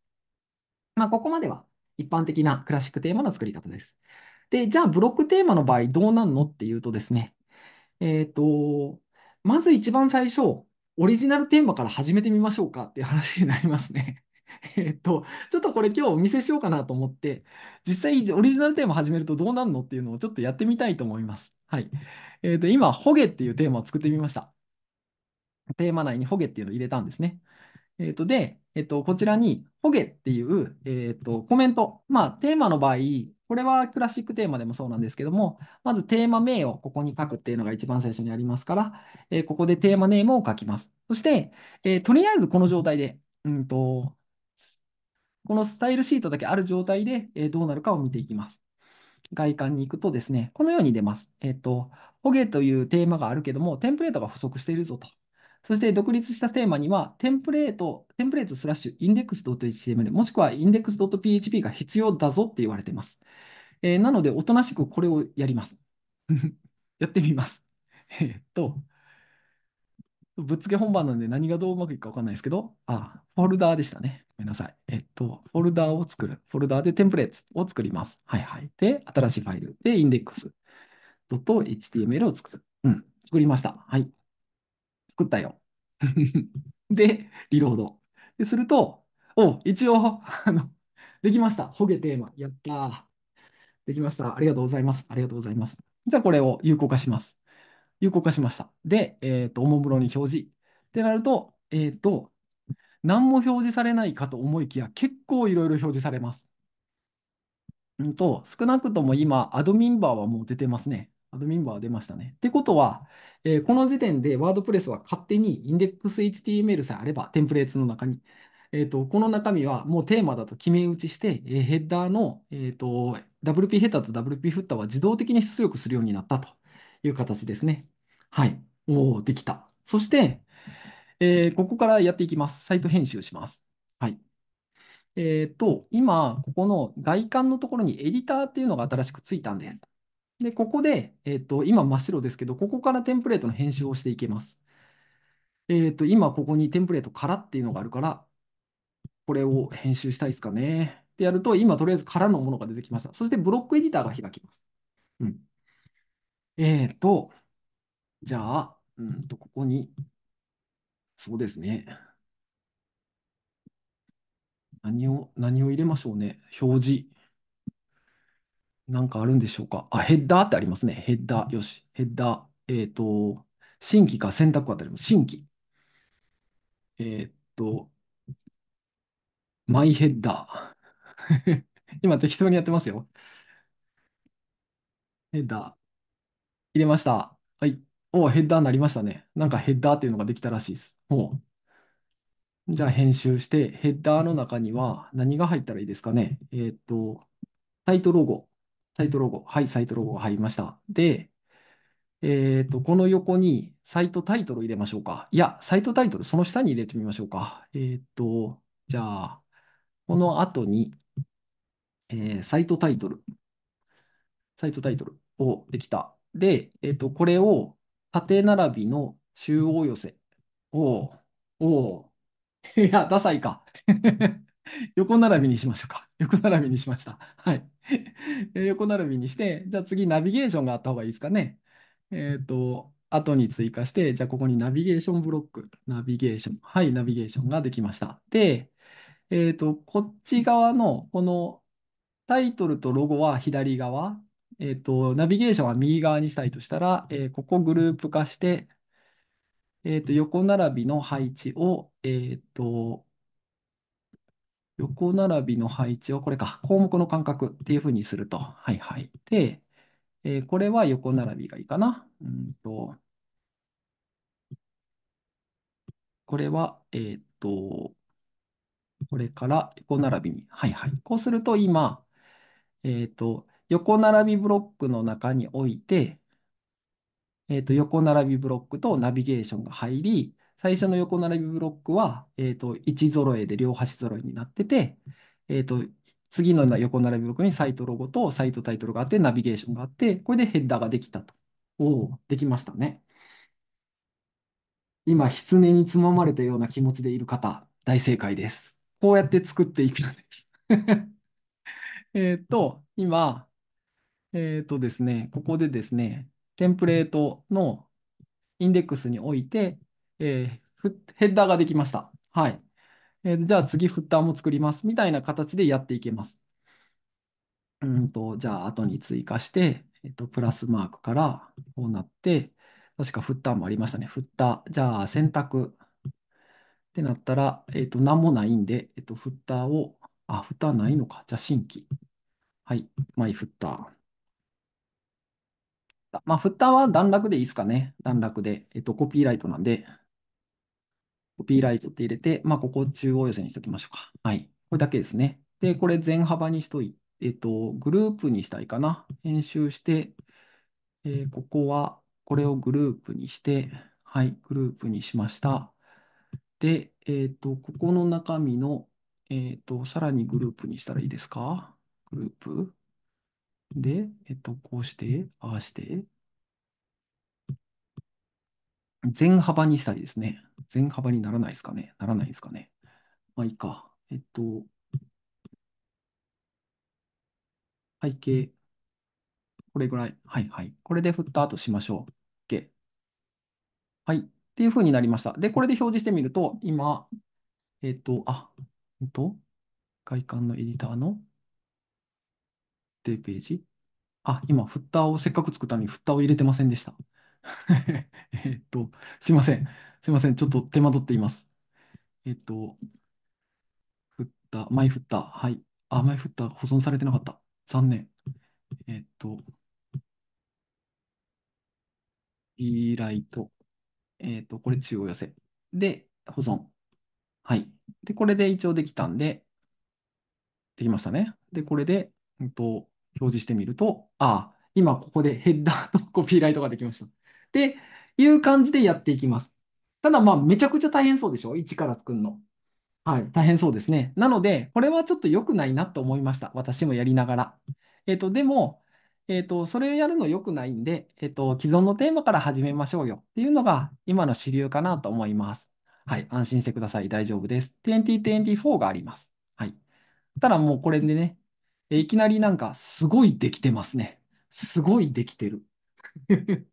まあ、ここまでは一般的なクラシックテーマの作り方です。で、じゃあ、ブロックテーマの場合、どうなんのっていうとですね、えっ、ー、と、まず一番最初、オリジナルテーマから始めてみましょうかっていう話になりますね。[laughs] えっと、ちょっとこれ今日お見せしようかなと思って、実際オリジナルテーマ始めるとどうなんのっていうのをちょっとやってみたいと思います。はい。えっと、今、ホゲっていうテーマを作ってみました。テーマ内にホゲっていうのを入れたんですね。えっと、で、えっと、こちらにホゲっていう、えっと、コメント。まあ、テーマの場合、これはクラシックテーマでもそうなんですけども、まずテーマ名をここに書くっていうのが一番最初にありますから、えーここでテーマネームを書きます。そして、えーとりあえずこの状態で、うんと、このスタイルシートだけある状態で、えーどうなるかを見ていきます。外観に行くとですね、このように出ます。えっ、ー、と、ホゲというテーマがあるけども、テンプレートが不足しているぞと。そして独立したテーマには、テンプレート、テンプレートスラッシュ、インデックス h t m l もしくはインデックス p h p が必要だぞって言われてます。えー、なので、おとなしくこれをやります。[laughs] やってみます。[laughs] えっと、ぶっつけ本番なんで何がどううまくいくかわかんないですけど、あ、フォルダーでしたね。ごめんなさい。えっと、フォルダーを作る。フォルダーでテンプレートを作ります。はいはい。で、新しいファイル。で、インデックス。.html を作る。うん。作りました。はい。作ったよ。[laughs] で、リロード。ですると、お、一応、あの、できました。ホゲテーマ。やったできました。ありがとうございます。ありがとうございます。じゃあ、これを有効化します。有効化しました。で、えっ、ー、と、おもむろに表示。ってなると、えっ、ー、と、何も表示されないかと思いきや、結構いろいろ表示されます。うんと、少なくとも今、アドミンバーはもう出てますね。アドミンバーは出ましたね。ってことは、えー、この時点でワードプレスは勝手にインデックス HTML さえあれば、テンプレートの中に、えーと、この中身はもうテーマだと決め打ちして、えー、ヘッダーの、えーと、WP ヘッダーと WP フッターは自動的に出力するようになったと。いう形ですね。はい。おお、できた。そして、えー、ここからやっていきます。サイト編集します。はい。えっ、ー、と、今、ここの外観のところにエディターっていうのが新しくついたんです。で、ここで、えっ、ー、と、今真っ白ですけど、ここからテンプレートの編集をしていけます。えっ、ー、と、今ここにテンプレートからっていうのがあるから、これを編集したいですかね。ってやると、今とりあえず空のものが出てきました。そしてブロックエディターが開きます。うん。えーと、じゃあ、うんと、ここに、そうですね。何を、何を入れましょうね。表示。なんかあるんでしょうか。あ、ヘッダーってありますね。ヘッダー。よし。ヘッダー。えっと、新規か選択あたります。新規。えっと、マイヘッダー。[laughs] 今適当にやってますよ。ヘッダー。入れました。はい。お、お、ヘッダーになりましたね。なんかヘッダーっていうのができたらしいです。おう。じゃあ編集して、ヘッダーの中には何が入ったらいいですかね。えっと、サイトロゴ。サイトロゴ。はい、サイトロゴが入りました。で、えっと、この横にサイトタイトル入れましょうか。いや、サイトタイトル、その下に入れてみましょうか。えっと、じゃあ、この後に、えーサイトタイトル。サイトタイトルをできた。で、えっと、これを縦並びの中央寄せ。おお、[laughs] いや、ダサいか。[laughs] 横並びにしましょうか。[laughs] 横並びにしました。はい。横並びにして、じゃあ次、ナビゲーションがあった方がいいですかね。えっ、と、後に追加して、じゃあここにナビゲーションブロック、ナビゲーション、はい、ナビゲーションができました。で、えっ、と、こっち側の、このタイトルとロゴは左側、えっと、ナビゲーションは右側にしたいとしたら、えー、ここグループ化して、えっと、横並びの配置を、えっと、横並びの配置を、これか、項目の間隔っていうふうにすると。はいはい。で、えー、これは横並びがいいかな。うんと、これは、えっと、これから横並びに。はいはい。こうすると今、えっと、横並びブロックの中に置いて、えっと、横並びブロックとナビゲーションが入り、最初の横並びブロックは、えっと、1揃えで両端揃えになってて、えっと、次の横並びブロックにサイトロゴとサイトタイトルがあって、ナビゲーションがあって、これでヘッダーができたと。おお、できましたね。今、狐につままれたような気持ちでいる方、大正解です。こうやって作っていくのです [laughs] えっと、今、えっとですね、ここでですね、テンプレートのインデックスにおいて、えー、ヘッダーができました。はい。えー、じゃあ次、フッターも作ります。みたいな形でやっていけます。うんと、じゃあ、後に追加して、えっと、プラスマークからこうなって、確かフッターもありましたね。フッター。じゃあ、選択。ってなったら、えっと、なんもないんで、えっと、フッターを、あ、フッターないのか。じゃあ、新規。はい。マイフッター。まあ、フッターは段落でいいですかね。段落で。えっと、コピーライトなんで、コピーライトって入れて、まあ、ここ中央寄せにしときましょうか。はい。これだけですね。で、これ全幅にしといて、えっと、グループにしたいかな。編集して、えー、ここは、これをグループにして、はい、グループにしました。で、えっと、ここの中身の、えっと、さらにグループにしたらいいですかグループ。で、えっと、こうして、ああして、全幅にしたりですね。全幅にならないですかね。ならないですかね。まあいいか。えっと、背景、これぐらい。はいはい。これで振った後しましょう。OK。はい。っていうふうになりました。で、これで表示してみると、今、えっと、あ、えっと、外観のエディターのとページ。あ、今、フッターをせっかく作ったのに、フッターを入れてませんでした。[laughs] えっと、すいません。すいません。ちょっと手間取っています。えっと、フッター、マイフッター。はい。あ、マイフッター保存されてなかった。残念。えっと、リライト。えっと、これ中央寄せ。で、保存。はい。で、これで一応できたんで、できましたね。で、これで、うんと、表示してみると、ああ、今ここでヘッダーとコピーライトができました。っていう感じでやっていきます。ただまあめちゃくちゃ大変そうでしょ一から作るの。はい、大変そうですね。なので、これはちょっと良くないなと思いました。私もやりながら。えっ、ー、と、でも、えっ、ー、と、それをやるの良くないんで、えっ、ー、と、既存のテーマから始めましょうよっていうのが今の主流かなと思います。はい、安心してください。大丈夫です。2024があります。はい。ただもうこれでね、いきなりなんか、すごいできてますね。すごいできてる。[laughs]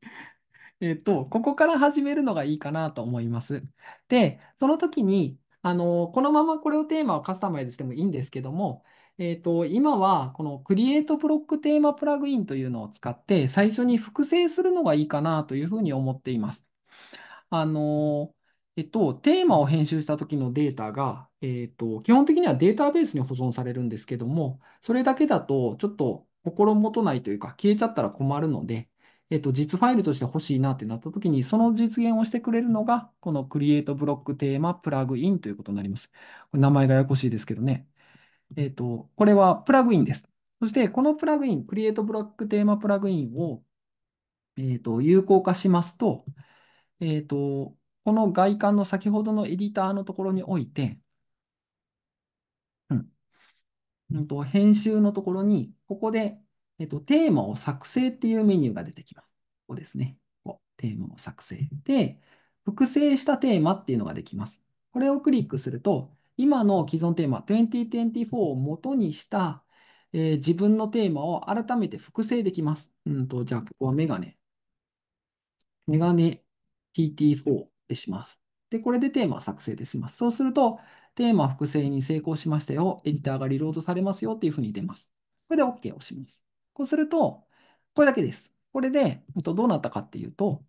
えっと、ここから始めるのがいいかなと思います。で、その時に、あの、このままこれをテーマをカスタマイズしてもいいんですけども、えっと、今はこのクリエイトブロックテーマプラグインというのを使って最初に複製するのがいいかなというふうに思っています。あの、えっと、テーマを編集した時のデータが、えっと、基本的にはデータベースに保存されるんですけども、それだけだとちょっと心もとないというか消えちゃったら困るので、えっと、実ファイルとして欲しいなってなった時に、その実現をしてくれるのが、この Create ブロックテーマプラグインということになります。これ名前がややこしいですけどね。えっと、これはプラグインです。そして、このプラグイン、Create ブロックテーマプラグインを、えっと、有効化しますと、えっと、この外観の先ほどのエディターのところにおいて、うんと、編集のところに、ここで、えっと、テーマを作成っていうメニューが出てきます。ここですね。こうテーマを作成。で、複製したテーマっていうのができます。これをクリックすると、今の既存テーマ2024を元にした、えー、自分のテーマを改めて複製できます。うんと、じゃあ、ここはメガネ。メガネ TT4 でします。で、これでテーマ作成で済ます。そうすると、テーマ複製に成功しましたよ。エディターがリロードされますよっていうふうに出ます。これで OK をします。こうすると、これだけです。これで、えっと、どうなったかっていうと、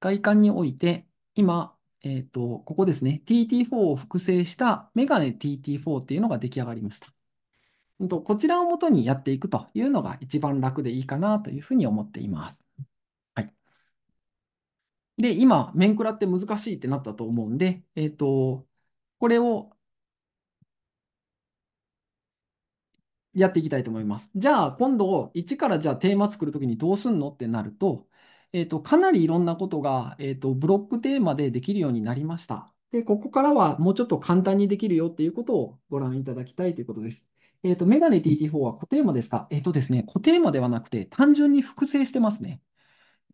外観において、今、えっ、ー、と、ここですね、TT4 を複製したメガネ TT4 っていうのが出来上がりました。と、こちらをもとにやっていくというのが一番楽でいいかなというふうに思っています。はい。で、今、面食らって難しいってなったと思うんで、えっ、ー、と、これをやっていきたいと思います。じゃあ、今度、1からじゃあテーマ作るときにどうすんのってなると、えっと、かなりいろんなことが、えっと、ブロックテーマでできるようになりました。で、ここからはもうちょっと簡単にできるよっていうことをご覧いただきたいということです。えっと、メガネ TT4 は固テーマですかえっとですね、固テーマではなくて、単純に複製してますね。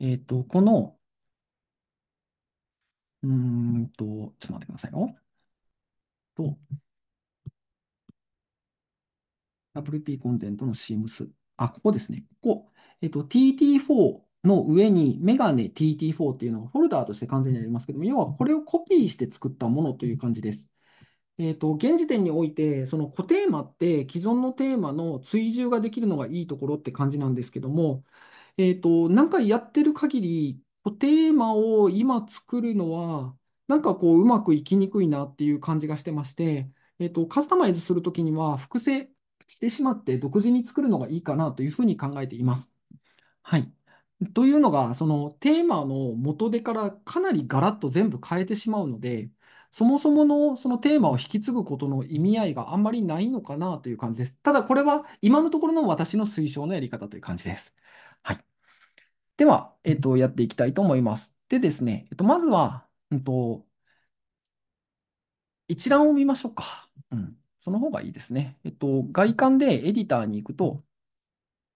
えっと、この、うんと、ちょっと待ってくださいよ。と、WP コンテンツの SIMS。あ、ここですね。ここ。えっと、TT4 の上にメガネ TT4 っていうのがフォルダーとして完全にありますけども、要はこれをコピーして作ったものという感じです。えっと、現時点において、その固テーマって既存のテーマの追従ができるのがいいところって感じなんですけども、えっと、何回やってる限り、固テーマを今作るのは、なんかこう、うまくいきにくいなっていう感じがしてまして、えっと、カスタマイズするときには、複製してしまって独自に作るのがいいかなというふうに考えています。はい。というのが、そのテーマの元手からかなりガラッと全部変えてしまうので、そもそものそのテーマを引き継ぐことの意味合いがあんまりないのかなという感じです。ただこれは今のところの私の推奨のやり方という感じです。はい。では、えっと、やっていきたいと思います。でですね、えっと、まずは、うんと、一覧を見ましょうか。うん。その方がいいですね。えっと、外観でエディターに行くと、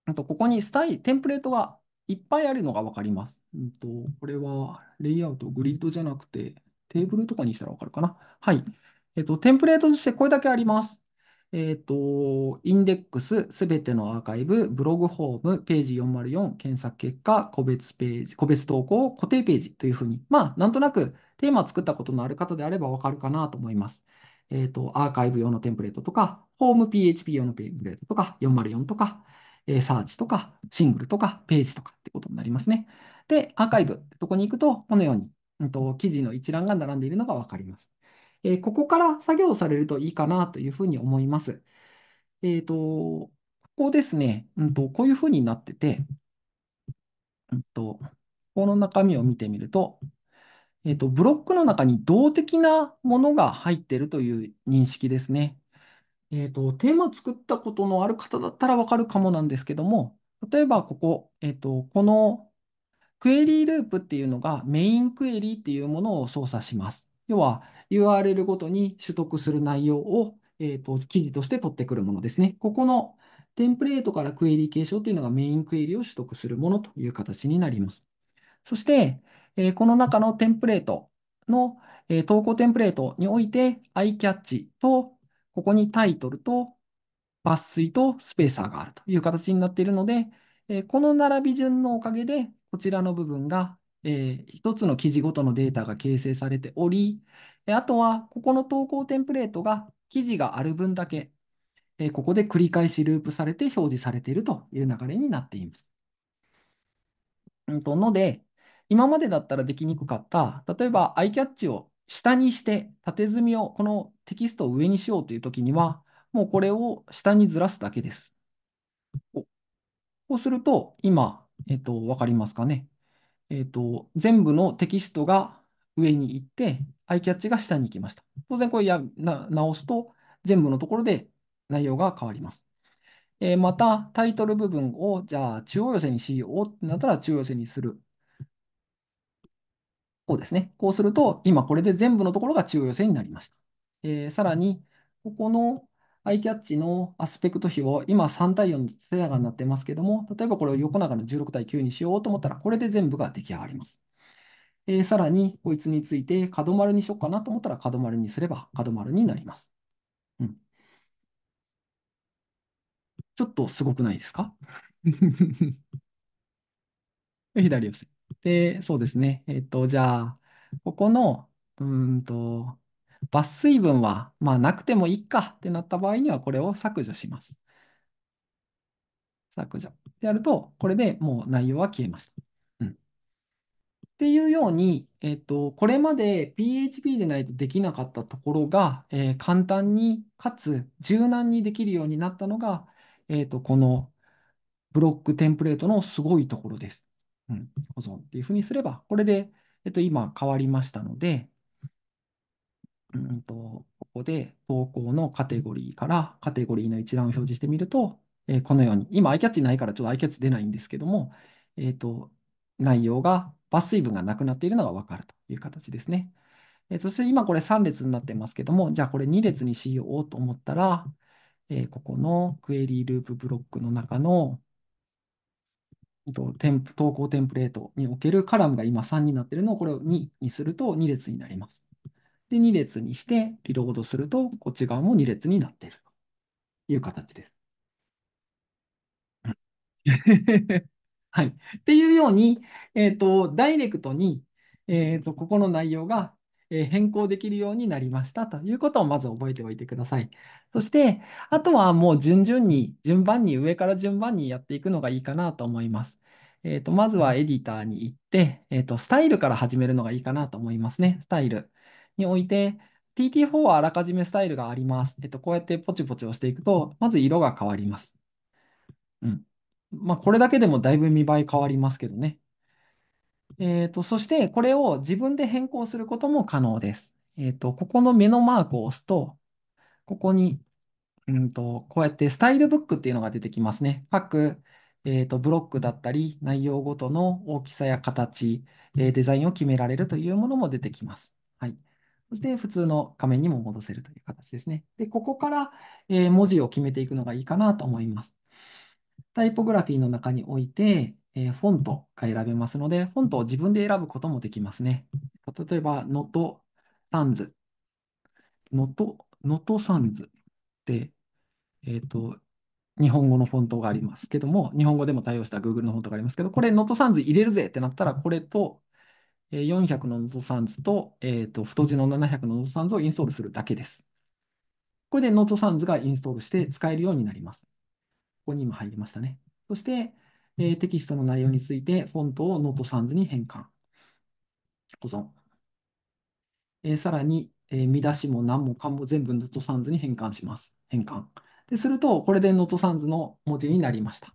あとここにスタイル、テンプレートがいっぱいあるのがわかります。うんと、これはレイアウト、グリッドじゃなくて、テーブルとかにしたらわかるかな。はい。えっと、テンプレートとしてこれだけあります。えっと、インデックス、すべてのアーカイブ、ブログホーム、ページ404、検索結果、個別ページ、個別投稿、固定ページというふうに、まあ、なんとなくテーマを作ったことのある方であればわかるかなと思います。えっ、ー、と、アーカイブ用のテンプレートとか、ホーム PHP 用のテンプレートとか、404とか、えサーチとか、シングルとか、ページとかってことになりますね。で、アーカイブってとこに行くと、このように、うんと記事の一覧が並んでいるのがわかります。えー、ここから作業されるといいかなというふうに思います。えっ、ー、と、ここですね、うんと、こういうふうになってて、うんと、この中身を見てみると、えっと、ブロックの中に動的なものが入ってるという認識ですね。えっと、テーマ作ったことのある方だったらわかるかもなんですけども、例えばここ、えっと、このクエリーループっていうのがメインクエリっていうものを操作します。要は URL ごとに取得する内容を、えっと、記事として取ってくるものですね。ここのテンプレートからクエリ継承というのがメインクエリを取得するものという形になります。そして、えー、この中のテンプレートの、えー、投稿テンプレートにおいて、アイキャッチと、ここにタイトルと抜粋とスペーサーがあるという形になっているので、えー、この並び順のおかげで、こちらの部分が、えー、1つの記事ごとのデータが形成されており、あとは、ここの投稿テンプレートが記事がある分だけ、えー、ここで繰り返しループされて表示されているという流れになっています。ので、今までだったらできにくかった、例えばアイキャッチを下にして、縦積みを、このテキストを上にしようというときには、もうこれを下にずらすだけです。こうすると、今、えっと、わかりますかね。えっと、全部のテキストが上に行って、アイキャッチが下に行きました。当然、これやな直すと、全部のところで内容が変わります。えー、また、タイトル部分を、じゃあ、中央寄せにしようってなったら、中央寄せにする。こうですね。こうすると、今これで全部のところが中央寄せになりました。えー、さらに、ここのアイキャッチのアスペクト比を今3対4の縦長になってますけども、例えばこれを横長の16対9にしようと思ったら、これで全部が出来上がります。えー、さらに、こいつについて角丸にしようかなと思ったら角丸にすれば角丸になります。うん、ちょっとすごくないですか [laughs] 左寄せ。で、そうですね。えっと、じゃあ、ここの、うーんと、抜粋分は、まあ、なくてもいいかってなった場合には、これを削除します。削除。でやると、これでもう内容は消えました。うん、っていうように、えっと、これまで PHP でないとできなかったところが、えー簡単にかつ柔軟にできるようになったのが、えっと、このブロックテンプレートのすごいところです。うん、保存っていうふうにすれば、これで、えっと、今変わりましたので、うんと、ここで投稿のカテゴリーからカテゴリーの一覧を表示してみると、えー、このように、今、アイキャッチないからちょっとアイキャッチ出ないんですけども、えっ、ー、と、内容が、抜粋文がなくなっているのが分かるという形ですね。えー、そして今これ3列になってますけども、じゃあこれ2列にしようと思ったら、えー、ここのクエリーループブロックの中のテンプ投稿テンプレートにおけるカラムが今3になってるのをこれを2にすると2列になります。で、2列にしてリロードすると、こっち側も2列になっているという形です。[laughs] はい。っていうように、えっ、と、ダイレクトに、えっ、と、ここの内容がえ変更できるようになりましたということをまず覚えておいてください。そして、あとはもう順々に、順番に上から順番にやっていくのがいいかなと思います。えーと、まずはエディターに行って、えーと、スタイルから始めるのがいいかなと思いますね。スタイルにおいて、TT4 はあらかじめスタイルがあります。えーと、とこうやってポチポチ押していくと、まず色が変わります。うん。まあ、これだけでもだいぶ見栄え変わりますけどね。えっと、そして、これを自分で変更することも可能です。えっと、ここの目のマークを押すと、ここに、うんと、こうやってスタイルブックっていうのが出てきますね。各、えっと、ブロックだったり、内容ごとの大きさや形、えデザインを決められるというものも出てきます。はい。そして、普通の画面にも戻せるという形ですね。で、ここから、え文字を決めていくのがいいかなと思います。タイポグラフィーの中において、えー、フォントが選べますので、フォントを自分で選ぶこともできますね。例えば、ノットサンズ。ノット、ノットサンズで、えっ、ー、と、日本語のフォントがありますけども、日本語でも対応した Google のフォントがありますけど、これノットサンズ入れるぜってなったら、これと、えー、400のノットサンズと、えっ、ー、と、太字の700のノットサンズをインストールするだけです。これでノートサンズがインストールして使えるようになります。ここに今入りましたね。そして、えー、テキストの内容についてフォントをノートサンズに変換。保存。えー、さらに、えー、見出しも何もかも全部ノートサンズに変換します。変換。ですると、これでノートサンズの文字になりました。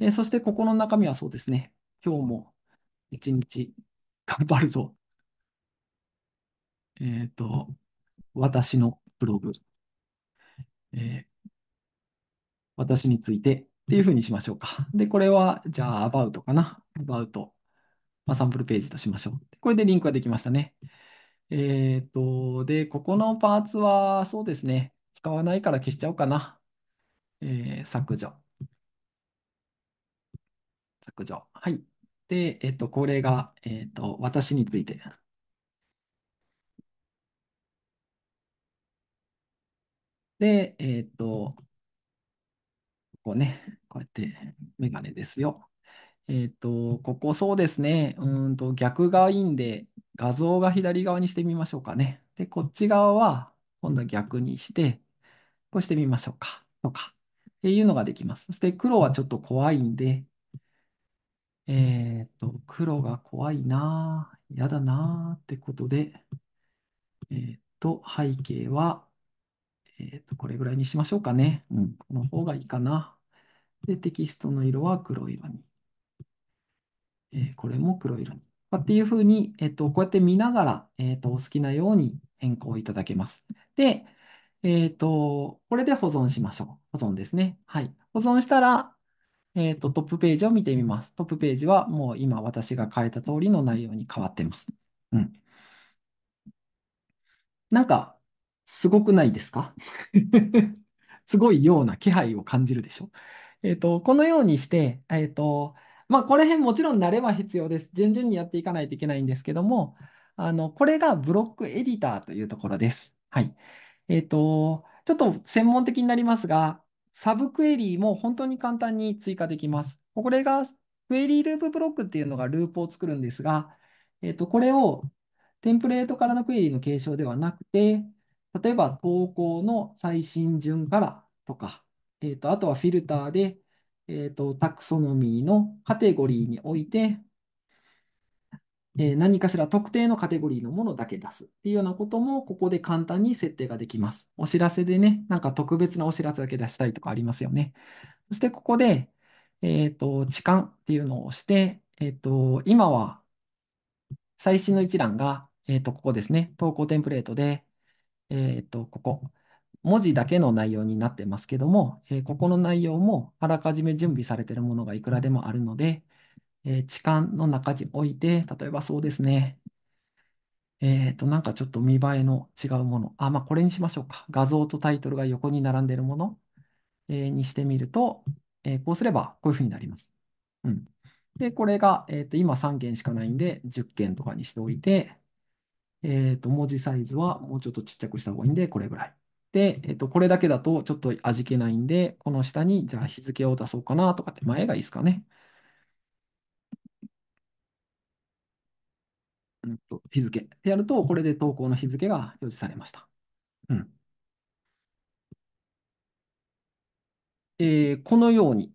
えー、そして、ここの中身はそうですね。今日も一日頑張るぞ。えっ、ー、と、私のブログ、えー。私についてっていうふうにしましょうか。[laughs] で、これは、じゃあ、about かな。about。まあ、サンプルページとしましょう。これでリンクができましたね。えっ、と、で、ここのパーツは、そうですね。使わないから消しちゃおうかな。えー、削除。削除。はい。で、えっ、と、これが、えっ、と、私について。で、えっ、と、ここね。こうやってメガネですよ。えっ、ー、と、ここそうですね。うんと、逆がいいんで、画像が左側にしてみましょうかね。で、こっち側は、今度は逆にして、こうしてみましょうか。とか。っていうのができます。そして黒はちょっと怖いんで、えっ、ー、と、黒が怖いなぁ、嫌だなぁってことで、えっ、ー、と、背景は、えっ、ー、と、これぐらいにしましょうかね。うん、この方がいいかな。で、テキストの色は黒色に。えー、これも黒色に。まっていうふうに、えっと、こうやって見ながら、えっと、お好きなように変更いただけます。で、えっと、これで保存しましょう。保存ですね。はい。保存したら、えっと、トップページを見てみます。トップページはもう今私が変えた通りの内容に変わってます。うん。なんか、すごくないですか [laughs] すごいような気配を感じるでしょえっと、このようにして、えっと、まあ、この辺もちろん慣れは必要です。順々にやっていかないといけないんですけども、あの、これがブロックエディターというところです。はい。えっと、ちょっと専門的になりますが、サブクエリも本当に簡単に追加できます。これがクエリーループブロックっていうのがループを作るんですが、えっと、これをテンプレートからのクエリの継承ではなくて、例えば投稿の最新順からとか、えーと、あとはフィルターで、えーと、タクソノミーのカテゴリーにおいて、えー、何かしら特定のカテゴリーのものだけ出すっていうようなことも、ここで簡単に設定ができます。お知らせでね、なんか特別なお知らせだけ出したいとかありますよね。そしてここで、えっ、ー、と、置換っていうのをして、えっ、ー、と、今は最新の一覧が、えっ、ー、と、ここですね、投稿テンプレートで、えっ、と、ここ。文字だけの内容になってますけども、えー、ここの内容もあらかじめ準備されているものがいくらでもあるので、えー、置換の中において、例えばそうですね、えっ、ー、と、なんかちょっと見栄えの違うもの、あ、まあ、これにしましょうか。画像とタイトルが横に並んでいるもの、えにしてみると、えこうすればこういうふうになります。うん。で、これが、えっと、今3件しかないんで、10件とかにしておいて、えっと、文字サイズはもうちょっとちっちゃくした方がいいんで、これぐらい。で、えっと、これだけだとちょっと味気ないんで、この下にじゃあ日付を出そうかなとかって前がいいですかね。うんと、日付でやると、これで投稿の日付が表示されました。うん。えー、このように、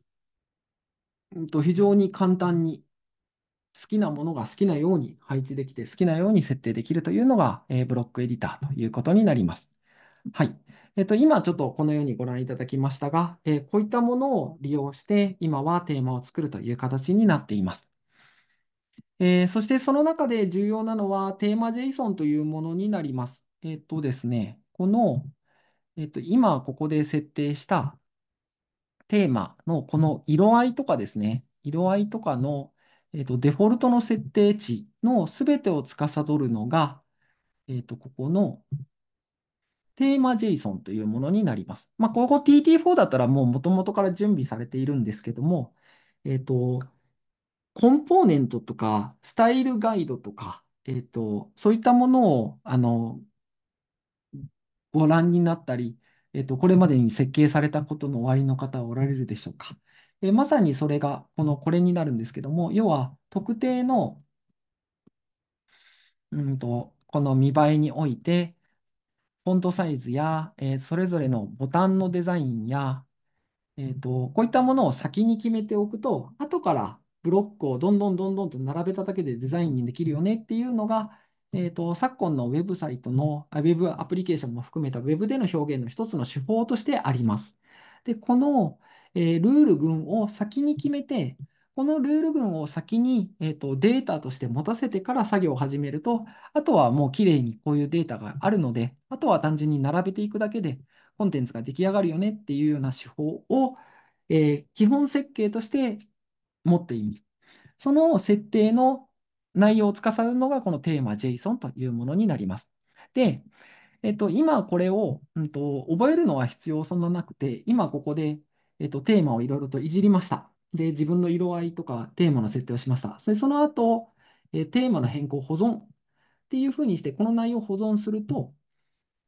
うんと、非常に簡単に好きなものが好きなように配置できて、好きなように設定できるというのが、えー、ブロックエディターということになります。はい。えっと、今ちょっとこのようにご覧いただきましたが、えー、こういったものを利用して、今はテーマを作るという形になっています。えー、そしてその中で重要なのはテーマ JSON というものになります。えっとですね、この、えっと、今ここで設定したテーマのこの色合いとかですね、色合いとかの、えっと、デフォルトの設定値のすべてを司るのが、えっと、ここのテーマ JSON というものになります。まあ、ここ TT4 だったらもう元々から準備されているんですけども、えっ、ー、と、コンポーネントとか、スタイルガイドとか、えっ、ー、と、そういったものを、あの、ご覧になったり、えっ、ー、と、これまでに設計されたことの終わりの方はおられるでしょうか。えまさにそれが、この、これになるんですけども、要は、特定の、うんと、この見栄えにおいて、フォントサイズや、えー、それぞれのボタンのデザインや、えーと、こういったものを先に決めておくと、後からブロックをどんどんどんどんと並べただけでデザインにできるよねっていうのが、えーと、昨今のウェブサイトの、ウェブアプリケーションも含めたウェブでの表現の一つの手法としてあります。で、この、えー、ルール群を先に決めて、このルール群を先に、えーと、データとして持たせてから作業を始めると、あとはもうきれいにこういうデータがあるので、あとは単純に並べていくだけでコンテンツが出来上がるよねっていうような手法を、えー、基本設計として持っています。その設定の内容を司るのがこのテーマ JSON というものになります。で、えっ、ー、と、今これを、うんと、覚えるのは必要そんななくて、今ここで、えっ、ー、と、テーマをいろいろといじりました。で、自分の色合いとかテーマの設定をしました。そその後、えー、テーマの変更、保存っていうふうにして、この内容を保存すると、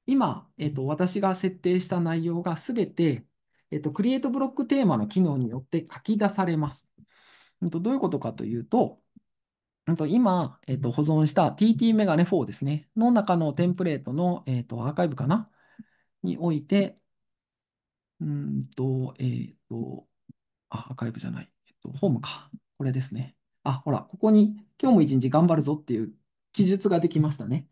今、えっと、私が設定した内容がすべて、えっと、クリエイトブロックテーマの機能によって書き出されます。えー、とどういうことかというと、えー、と今、えーと今えっと保存した TT メガネ4ですね、の中のテンプレートの、えっと、アーカイブかなにおいて、うんと、えっ、と、あ、アーカイブじゃない。えっと、ホームか。これですね。あ、ほら、ここに今日も一日頑張るぞっていう記述ができましたね。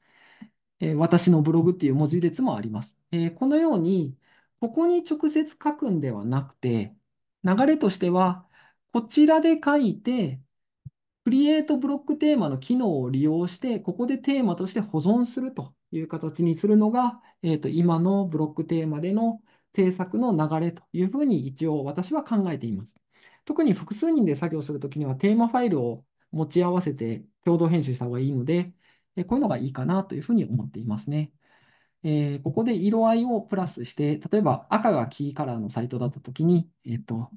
えー、私のブログっていう文字列もあります。えー、このように、ここに直接書くんではなくて、流れとしては、こちらで書いて、クリエイトブロックテーマの機能を利用して、ここでテーマとして保存するという形にするのが、えー、と今のブロックテーマでの政策の流れというふうに一応私は考えています。特に複数人で作業するときにはテーマファイルを持ち合わせて共同編集した方がいいので、こういうのがいいかなというふうに思っていますね。えー、ここで色合いをプラスして、例えば赤がキーカラーのサイトだったときに、えっ、ー、と、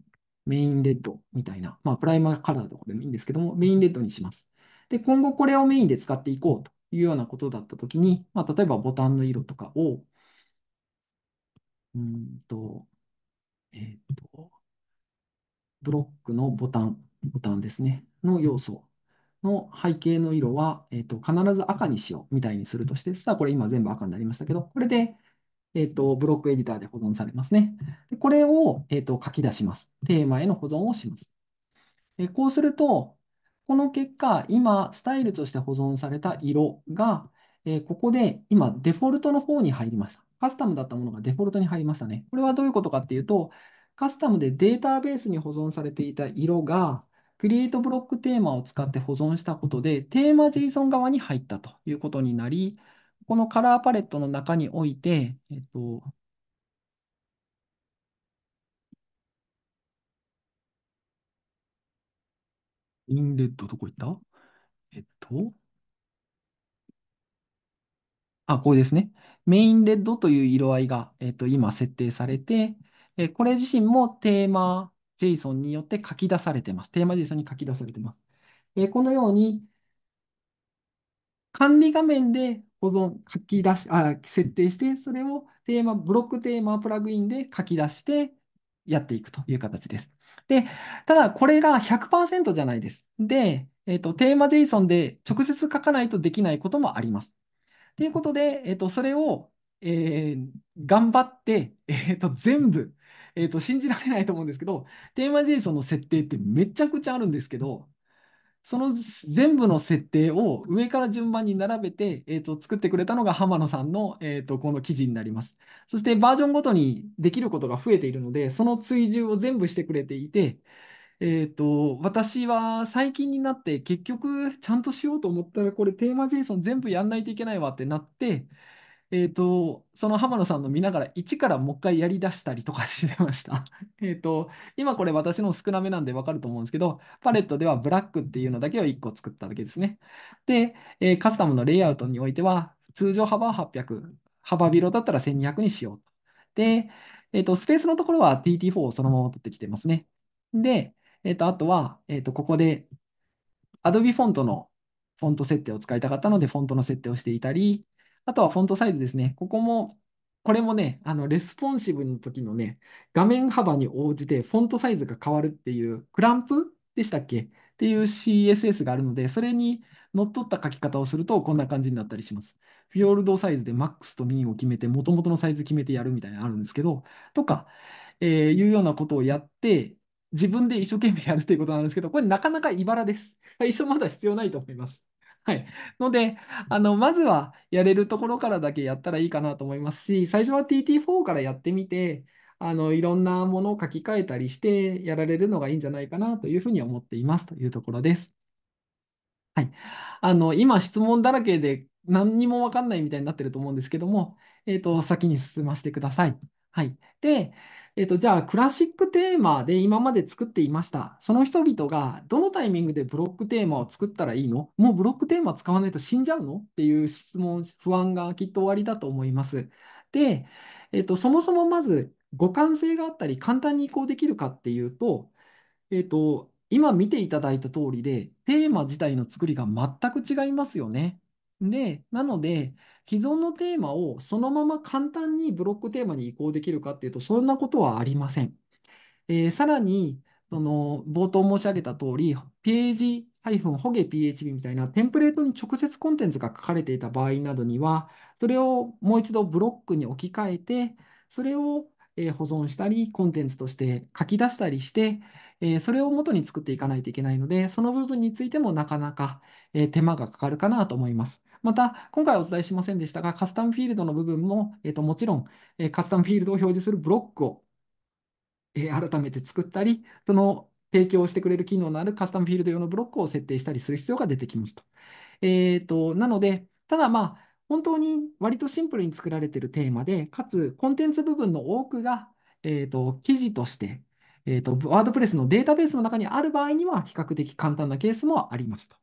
メインレッドみたいな、まあ、プライマーカラーとかでもいいんですけども、メインレッドにします。で、今後これをメインで使っていこうというようなことだったときに、まあ、例えばボタンの色とかをうんと、えっ、と、ブロックのボタン、ボタンですね、の要素の背景の色は、えっ、と、必ず赤にしようみたいにするとして、さあこれ今全部赤になりましたけど、これで、えっ、と、ブロックエディターで保存されますね。でこれを、えっと、書き出します。テーマへの保存をします。えこうすると、この結果、今、スタイルとして保存された色が、えここで今、デフォルトの方に入りました。カスタムだったものがデフォルトに入りましたね。これはどういうことかっていうと、カスタムでデータベースに保存されていた色が、クリエイトブロックテーマを使って保存したことで、テーマ JSON 側に入ったということになり、このカラーパレットの中において、えっと、インレッドどこ行ったえっと、あ、これですね。メインレッドという色合いが、えっと、今設定されて、えこれ自身もテーマ JSON によって書き出されてます。テーマ JSON に書き出されてます。えこのように、管理画面で保存、書き出し、あ、設定して、それをテーマ、ブロックテーマプラグインで書き出して、やっていくという形です。で、ただこれが100%じゃないです。で、えっと、テーマ JSON で直接書かないとできないこともあります。っていうことで、えっと、それを、えー、頑張って、[laughs] えっと、全部、えっと、信じられないと思うんですけど、テーマ JSON の設定ってめちゃくちゃあるんですけど、その全部の設定を上から順番に並べて、えー、と作ってくれたのが浜野さんの、えー、とこの記事になります。そしてバージョンごとにできることが増えているので、その追従を全部してくれていて、えっ、と、私は最近になって結局ちゃんとしようと思ったらこれテーマ JSON 全部やんないといけないわってなって、えっと、その浜野さんの見ながら一からもう一回やり出したりとかしてました。[laughs] えっと、今これ私の少なめなんでわかると思うんですけど、パレットではブラックっていうのだけを1個作っただけですね。で、えー、カスタムのレイアウトにおいては、通常幅は800、幅広だったら1200にしようで、えっと、スペースのところは TT4 をそのまま取ってきてますね。で、えっ、と、あとは、えっ、と、ここで Adobe フォントのフォント設定を使いたかったので、フォントの設定をしていたり、あとはフォントサイズですね。ここも、これもね、あのレスポンシブの時のね、画面幅に応じてフォントサイズが変わるっていう、クランプでしたっけっていう CSS があるので、それにのっとった書き方をすると、こんな感じになったりします。フィヨルドサイズでマックスとミンを決めて、元々のサイズ決めてやるみたいなのあるんですけど、とか、えー、いうようなことをやって、自分で一生懸命やるということなんですけど、これなかなか茨です。最初まだ必要ないと思います。はい。ので、あの、まずはやれるところからだけやったらいいかなと思いますし、最初は TT4 からやってみて、あの、いろんなものを書き換えたりしてやられるのがいいんじゃないかなというふうに思っていますというところです。はい。あの、今質問だらけで何にもわかんないみたいになってると思うんですけども、えっ、ー、と、先に進ませてください。はい。で、えっと、じゃあ、クラシックテーマで今まで作っていました。その人々が、どのタイミングでブロックテーマを作ったらいいのもうブロックテーマ使わないと死んじゃうのっていう質問、不安がきっとおありだと思います。で、えっと、そもそもまず、互換性があったり、簡単に移行できるかっていうと、えっと、今見ていただいた通りで、テーマ自体の作りが全く違いますよね。で、なので、既存のテーマをそのまま簡単にブロックテーマに移行できるかっていうと、そんなことはありません。えー、さらに、その冒頭申し上げた通り、ページ -hoge.php みたいなテンプレートに直接コンテンツが書かれていた場合などには、それをもう一度ブロックに置き換えて、それを保存したり、コンテンツとして書き出したりして、それを元に作っていかないといけないので、その部分についてもなかなか手間がかかるかなと思います。また、今回お伝えしませんでしたが、カスタムフィールドの部分も、えー、ともちろん、えー、カスタムフィールドを表示するブロックを、えー、改めて作ったり、その提供してくれる機能のあるカスタムフィールド用のブロックを設定したりする必要が出てきますと。えーと、なので、ただまあ、本当に割とシンプルに作られているテーマで、かつコンテンツ部分の多くが、えーと、と記事として、えーと、ワードプレスのデータベースの中にある場合には、比較的簡単なケースもありますと。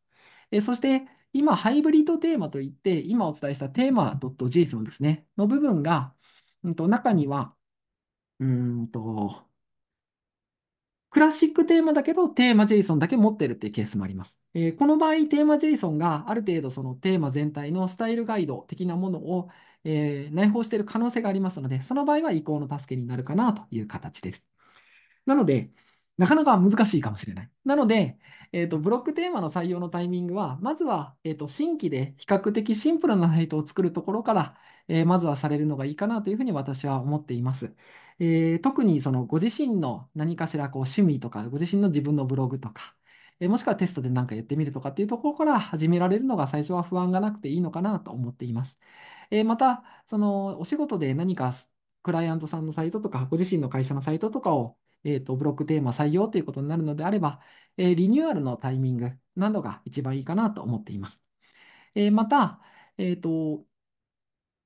えそして、今、ハイブリッドテーマといって、今お伝えしたテーマ .json ですね、の部分が、うん、と中には、うんと、クラシックテーマだけど、テーマ JSON だけ持ってるっていうケースもあります。えー、この場合、テーマ JSON がある程度そのテーマ全体のスタイルガイド的なものを、えー、内包している可能性がありますので、その場合は移行の助けになるかなという形です。なので、なかなか難しいかもしれない。なので、えっ、ー、と、ブロックテーマの採用のタイミングは、まずは、えっ、ー、と、新規で比較的シンプルなサイトを作るところから、えー、まずはされるのがいいかなというふうに私は思っています。え特にそのご自身の何かしらこう趣味とか、ご自身の自分のブログとか、えもしくはテストで何かやってみるとかっていうところから始められるのが最初は不安がなくていいのかなと思っています。えまた、そのお仕事で何かクライアントさんのサイトとか、ご自身の会社のサイトとかをえーと、ブロックテーマ採用ということになるのであれば、えー、リニューアルのタイミングなどが一番いいかなと思っています。えー、また、えーと、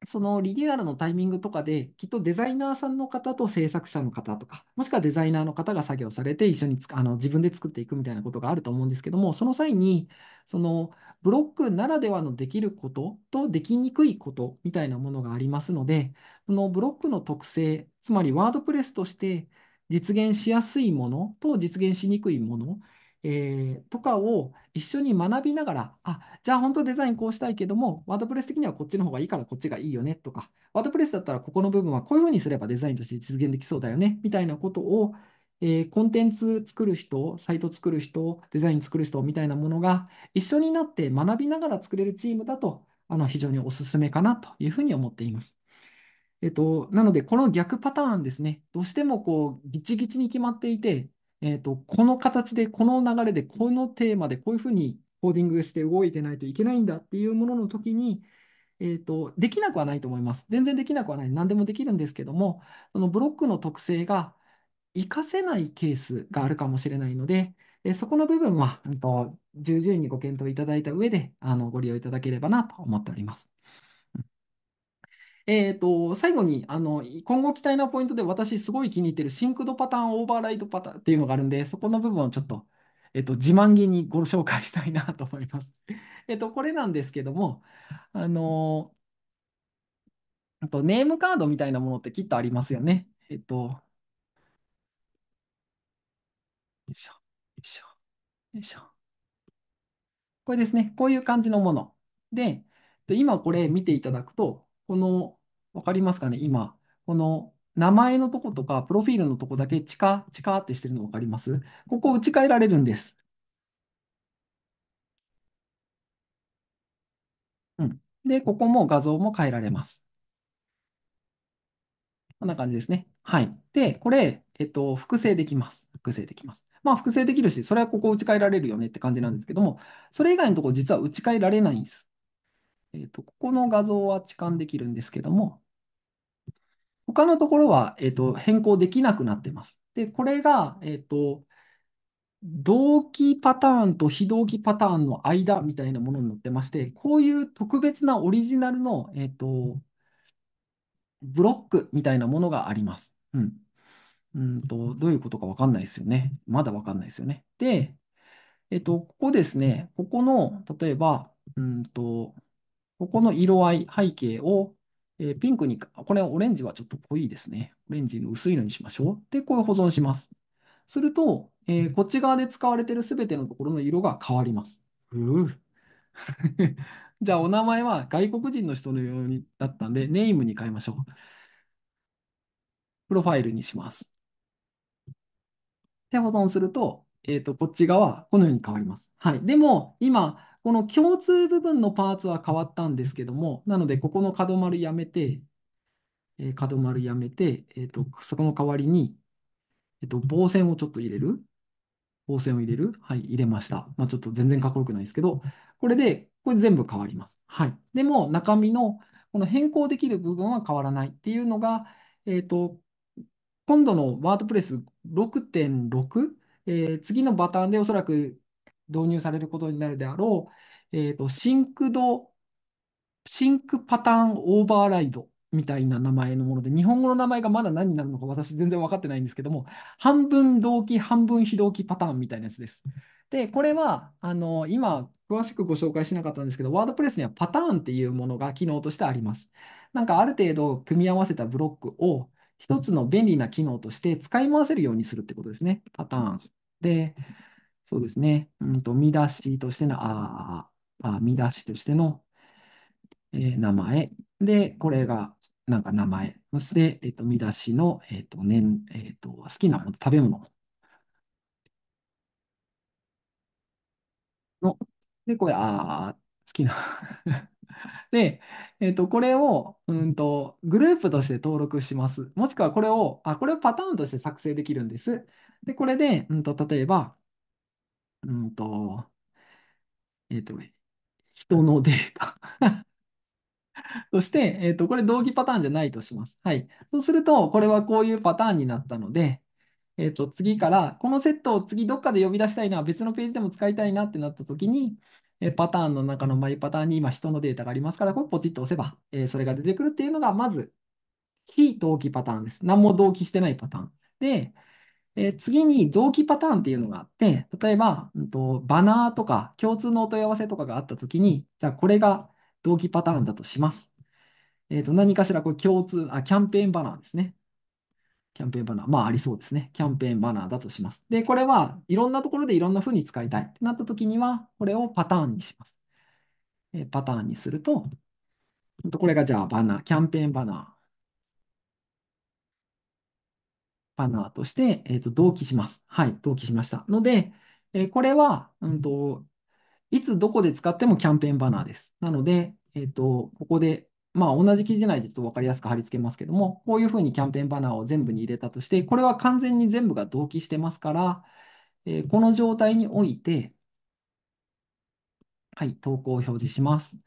そのリニューアルのタイミングとかで、きっとデザイナーさんの方と制作者の方とか、もしくはデザイナーの方が作業されて、一緒につあの自分で作っていくみたいなことがあると思うんですけども、その際に、そのブロックならではのできることとできにくいことみたいなものがありますので、そのブロックの特性、つまりワードプレスとして実現しやすいものと実現しにくいもの、えー、とかを一緒に学びながら、あ、じゃあ本当デザインこうしたいけども、ワードプレス的にはこっちの方がいいからこっちがいいよねとか、ワードプレスだったらここの部分はこういうふうにすればデザインとして実現できそうだよね、みたいなことを、えー、コンテンツ作る人、サイト作る人、デザイン作る人みたいなものが一緒になって学びながら作れるチームだと、あの非常におすすめかなというふうに思っています。えっと、なので、この逆パターンですね、どうしてもこうギチギチに決まっていて、えっと、この形で、この流れで、このテーマで、こういうふうにコーディングして動いてないといけないんだっていうものの時に、えっと、できなくはないと思います。全然できなくはない。何でもできるんですけども、そのブロックの特性が活かせないケースがあるかもしれないので、えそこの部分は、うんと、従々にご検討いただいた上で、あの、ご利用いただければなと思っております。えーと、最後にあの今後期待なポイントで私すごい気に入ってるシンクドパターン、オーバーライトパターンっていうのがあるんで、そこの部分をちょっと,、えーと、自慢げにご紹介したいなと思います。[laughs] えーと、これなんですけども、あのあとネームカードみたいなものってきっとありますよね。えっ、ー、と、よいしょ、よいしょ、よいしょ。これですね、こういう感じのもの。で、今これ見ていただくと、このわかりますかね今、この名前のとことか、プロフィールのとこだけ、チカ、チカってしてるのわかりますここ打ち替えられるんです。うん。で、ここも画像も変えられます。こんな感じですね。はい。で、これ、えっと、複製できます。複製できます。まあ、複製できるし、それはここ打ち替えられるよねって感じなんですけども、それ以外のとこ実は打ち替えられないんです。えっと、ここの画像は置換できるんですけども、他のところは、えっと、変更できなくなってます。で、これが、えっと、同期パターンと非同期パターンの間みたいなものになってまして、こういう特別なオリジナルの、えっと、ブロックみたいなものがあります。うん。うんと、どういうことかわかんないですよね。まだわかんないですよね。で、えっと、ここですね、ここの、例えば、うんと、ここの色合い、背景を、えー、ピンクに、これオレンジはちょっと濃いですね。オレンジの薄いのにしましょう。で、これ保存します。すると、えー、こっち側で使われてるすべてのところの色が変わります。う [laughs] じゃあ、お名前は外国人の人のようにだったんで、ネームに変えましょう。プロファイルにします。で、保存すると、えっ、ー、と、こっち側、このように変わります。はい。でも、今、この共通部分のパーツは変わったんですけども、なので、ここの角丸やめて、えー、角丸やめて、えー、と、そこの代わりに、えー、と、棒線をちょっと入れる。棒線を入れる。はい、入れました。まあ、ちょっと全然かっこよくないですけど、これで、これ全部変わります。はい。でも、中身の、この変更できる部分は変わらないっていうのが、えっ、ー、と、今度のワードプレス6.6、えー、次のバターンでおそらく導入されることになるであろう、えーと、シンクド、シンクパターンオーバーライドみたいな名前のもので、日本語の名前がまだ何になるのか私全然分かってないんですけども、半分同期、半分非同期パターンみたいなやつです。で、これは、あの、今、詳しくご紹介しなかったんですけど、ワードプレスにはパターンっていうものが機能としてあります。なんかある程度組み合わせたブロックを一つの便利な機能として使い回せるようにするってことですね。パターン。で、そうですね。うんと、見出しとしての、ああ、見出しとしての、えー、名前。で、これが、なんか名前。そして、えっ、と、見出しの、えっ、と、年、えっ、と、好きなもの、食べ物の。で、これ、ああ、好きな [laughs] で、えっと、これを、うんと、グループとして登録します。もしくは、これを、あ、これをパターンとして作成できるんです。で、これで、うんと、例えば、うんと、えっとね、人のデータ [laughs] そして、えっと、これ同期パターンじゃないとします。はい。そうすると、これはこういうパターンになったので、えっと、次から、このセットを次どっかで呼び出したいな、別のページでも使いたいなってなったときに、えパターンの中のマイパターンに今人のデータがありますから、これポチッと押せば、えそれが出てくるっていうのが、まず、非同期パターンです。何も同期してないパターン。で、え次に同期パターンっていうのがあって、例えば、うんと、バナーとか共通のお問い合わせとかがあったときに、じゃあこれが同期パターンだとします。えっ、と、何かしらこう共通、あ、キャンペーンバナーですね。キャンペーンバナー。まあ、ありそうですね。キャンペーンバナーだとします。で、これはいろんなところでいろんなふうに使いたいってなったときには、これをパターンにします。えパターンにすると、これがじゃあバナー、キャンペーンバナー。パナーとして、えっ、ー、と、同期します。はい、同期しました。ので、えー、これは、うんと、いつどこで使ってもキャンペーンバナーです。なので、えっ、ー、と、ここで、まあ、同じ記事内でちょっと分かりやすく貼り付けますけども、こういうふうにキャンペーンバナーを全部に入れたとして、これは完全に全部が同期してますから、えこの状態において、はい、投稿を表示します。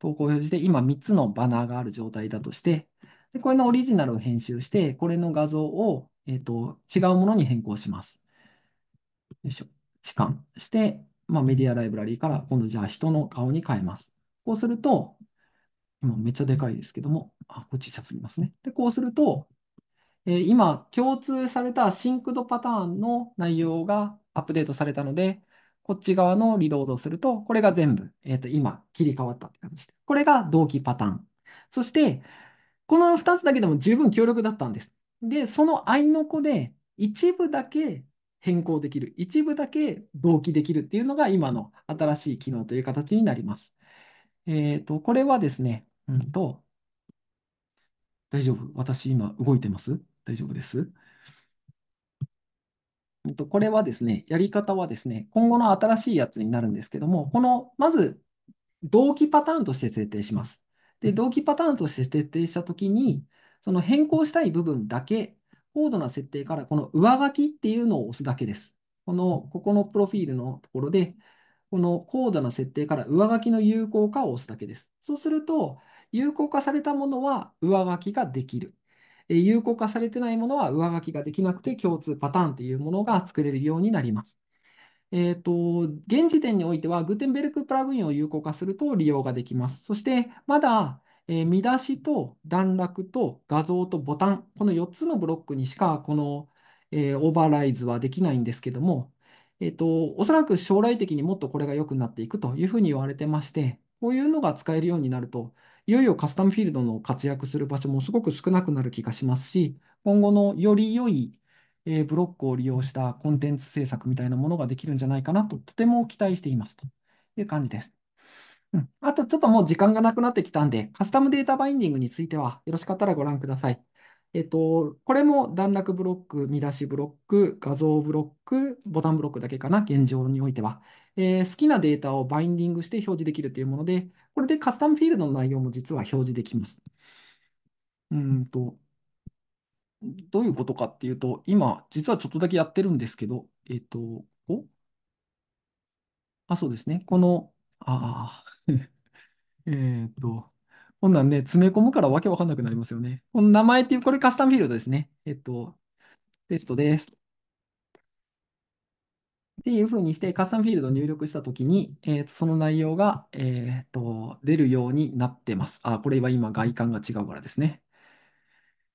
投稿を表示して、今3つのバナーがある状態だとして、でこれのオリジナルを編集して、これの画像をえっと、違うものに変更します。よいしょ。置換して、まあ、メディアライブラリーから今度じゃあ人の顔に変えます。こうすると、今めっちゃでかいですけども、あ、こっち小さすぎますね。で、こうすると、えー、今共通されたシンクドパターンの内容がアップデートされたので、こっち側のリロードをすると、これが全部、えっ、ー、と、今切り替わったってじで。これが同期パターン。そして、この2つだけでも十分強力だったんです。で、その合いの子で一部だけ変更できる、一部だけ同期できるっていうのが今の新しい機能という形になります。えっ、ー、と、これはですね、うんと、大丈夫私今動いてます大丈夫ですと、これはですね、やり方はですね、今後の新しいやつになるんですけども、この、まず、同期パターンとして設定します。で、同期パターンとして設定したときに、その変更したい部分だけ、高度な設定からこの上書きっていうのを押すだけです。この、ここのプロフィールのところで、この高度な設定から上書きの有効化を押すだけです。そうすると、有効化されたものは上書きができる。有効化されてないものは上書きができなくて共通パターンというものが作れるようになります。えー、と、現時点においては、グテンベルクプラグインを有効化すると利用ができます。そして、まだえー、見出しと段落と画像とボタン、この4つのブロックにしか、この、えー、オーバーライズはできないんですけども、えっ、ー、と、おそらく将来的にもっとこれが良くなっていくというふうに言われてまして、こういうのが使えるようになると、いよいよカスタムフィールドの活躍する場所もすごく少なくなる気がしますし、今後のより良い、えー、ブロックを利用したコンテンツ制作みたいなものができるんじゃないかなと、とても期待していますという感じです。うん。あとちょっともう時間がなくなってきたんで、カスタムデータバインディングについては、よろしかったらご覧ください。えっと、これも段落ブロック、見出しブロック、画像ブロック、ボタンブロックだけかな、現状においては。えー、好きなデータをバインディングして表示できるというもので、これでカスタムフィールドの内容も実は表示できます。うんと、どういうことかっていうと、今、実はちょっとだけやってるんですけど、えっと、おあ、そうですね。このああ。[laughs] えーっと、こんなんね、詰め込むからわけわかんなくなりますよね。この名前っていう、これカスタムフィールドですね。えっと、テストです。っていうふうにして、カスタムフィールドを入力したときに、えーと、その内容が、えーと、出るようになってます。あ、これは今外観が違うからですね。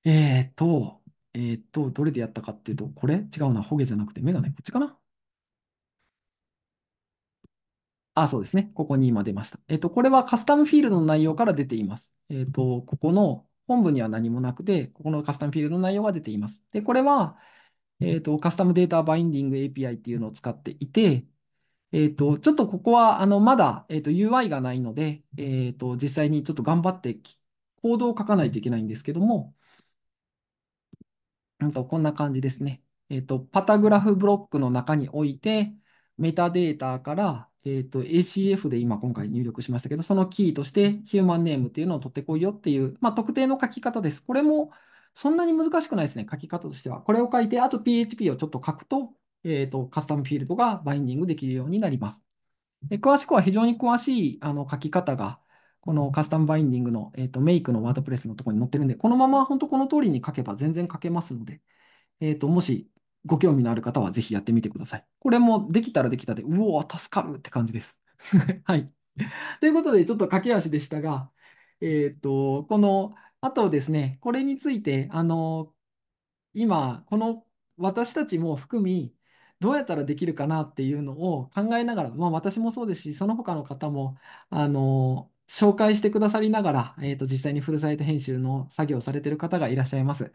えーと、えーと、どれでやったかっていうと、これ違うな、ホゲじゃなくてメガネ、こっちかなあ、そうですね。ここに今出ました。えっと、これはカスタムフィールドの内容から出ています。えっと、ここの本部には何もなくて、ここのカスタムフィールドの内容が出ています。で、これは、えっと、カスタムデータバインディング API っていうのを使っていて、えっと、ちょっとここは、あの、まだ、えっと、UI がないので、えっと、実際にちょっと頑張ってコードを書かないといけないんですけども、なんとこんな感じですね。えっと、パタグラフブロックの中において、メタデータから、えっ、と、ACF で今今回入力しましたけど、そのキーとしてヒューマンネームっていうのを取ってこいよっていう、まあ、特定の書き方です。これもそんなに難しくないですね、書き方としては。これを書いて、あと PHP をちょっと書くと、えっ、ー、と、カスタムフィールドがバインディングできるようになります。で詳しくは非常に詳しいあの書き方が、このカスタムバインディングの、えーと、とメイクのワードプレスのところに載ってるんで、このまま本当この通りに書けば全然書けますので、えっ、ー、と、もしご興味のある方はぜひやってみてください。これもできたらできたで、うおー、助かるって感じです。[laughs] はい。ということで、ちょっと駆け足でしたが、えっ、と、この、あとですね、これについて、あの、今、この私たちも含み、どうやったらできるかなっていうのを考えながら、まあ、私もそうですし、その他の方も、あの、紹介してくださりながら、えーと、と実際にフルサイト編集の作業をされている方がいらっしゃいます。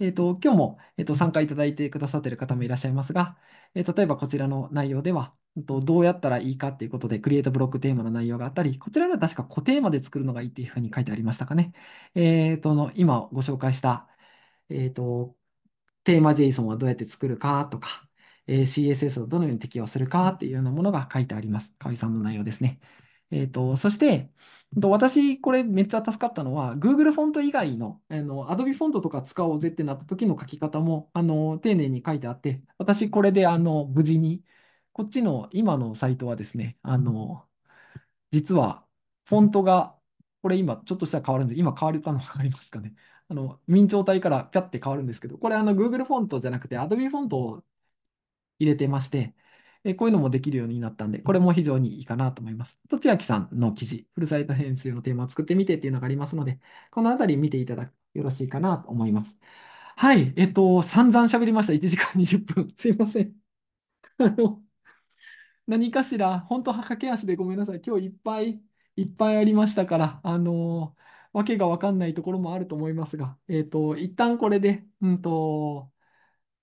えっと、今日も、えっと、参加いただいてくださっている方もいらっしゃいますが、えー、例えばこちらの内容では、どうやったらいいかっていうことで、クリエイトブロックテーマの内容があったり、こちらでは確か固テーマで作るのがいいっていうふうに書いてありましたかね。えっ、ー、の、今ご紹介した、えっ、と、テーマ JSON はどうやって作るかとか、えー、CSS をどのように適用するかっていうようなものが書いてあります。河合さんの内容ですね。えっ、と、そして、と私、これめっちゃ助かったのは、Google フォント以外のあの Adobe フォントとか使おうぜってなった時の書き方もあの丁寧に書いてあって、私、これであの無事に、こっちの今のサイトはですね、あの実はフォントが、これ今ちょっとしたら変わるんで、今変われたの分かりますかね。あの明朝体からピャって変わるんですけど、これあの Google フォントじゃなくて Adobe フォントを入れてまして、えこういうのもできるようになったんで、これも非常にいいかなと思います。と千秋さんの記事、フルサイト編集のテーマを作ってみてっていうのがありますので、このあたり見ていただくよろしいかなと思います。はい、えっと、散々喋りました。1時間20分。[laughs] すいません。[laughs] あの、何かしら、本当は駆け足でごめんなさい。今日いっぱいいっぱいありましたから、あのー、わけがわかんないところもあると思いますが、えっ、ー、と、一旦これで、うんと、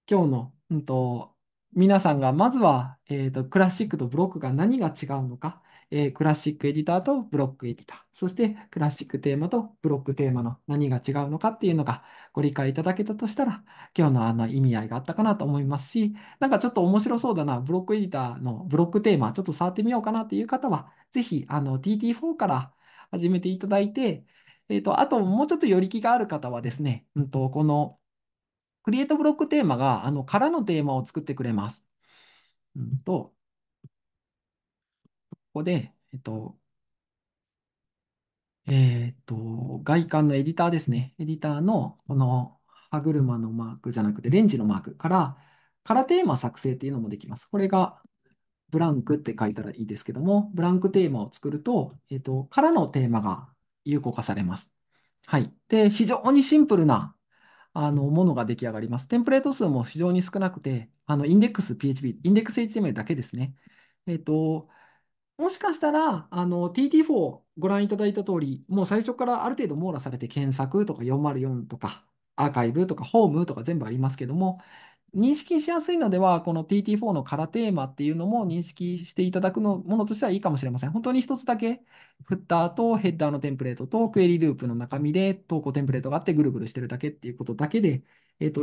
今日の、うんと、皆さんがまずは、えーと、クラシックとブロックが何が違うのか、えー、クラシックエディターとブロックエディター、そしてクラシックテーマとブロックテーマの何が違うのかっていうのがご理解いただけたとしたら、今日のあの意味合いがあったかなと思いますし、なんかちょっと面白そうだな、ブロックエディターのブロックテーマ、ちょっと触ってみようかなっていう方は、ぜひあの TT4 から始めていただいて、えーと、あともうちょっと寄り気がある方はですね、うんとこのクリエイトブロックテーマが、あの、空のテーマを作ってくれます。うんと、ここで、えっと、えっと、外観のエディターですね。エディターの、この歯車のマークじゃなくて、レンジのマークから、からテーマ作成っていうのもできます。これが、ブランクって書いたらいいですけども、ブランクテーマを作ると、えっと、からのテーマが有効化されます。はい。で、非常にシンプルなあの、ものが出来上がります。テンプレート数も非常に少なくて、あの、インデックス PHP、インデックス HTML だけですね。えっと、もしかしたら、あの、TT4 ご覧いただいた通り、もう最初からある程度網羅されて検索とか404とか、アーカイブとかホームとか全部ありますけども、認識しやすいのでは、この TT4 の空テーマっていうのも認識していただくのものとしてはいいかもしれません。本当に一つだけ、フッターとヘッダーのテンプレートとクエリループの中身で投稿テンプレートがあってぐるぐるしてるだけっていうことだけで、えっ、と、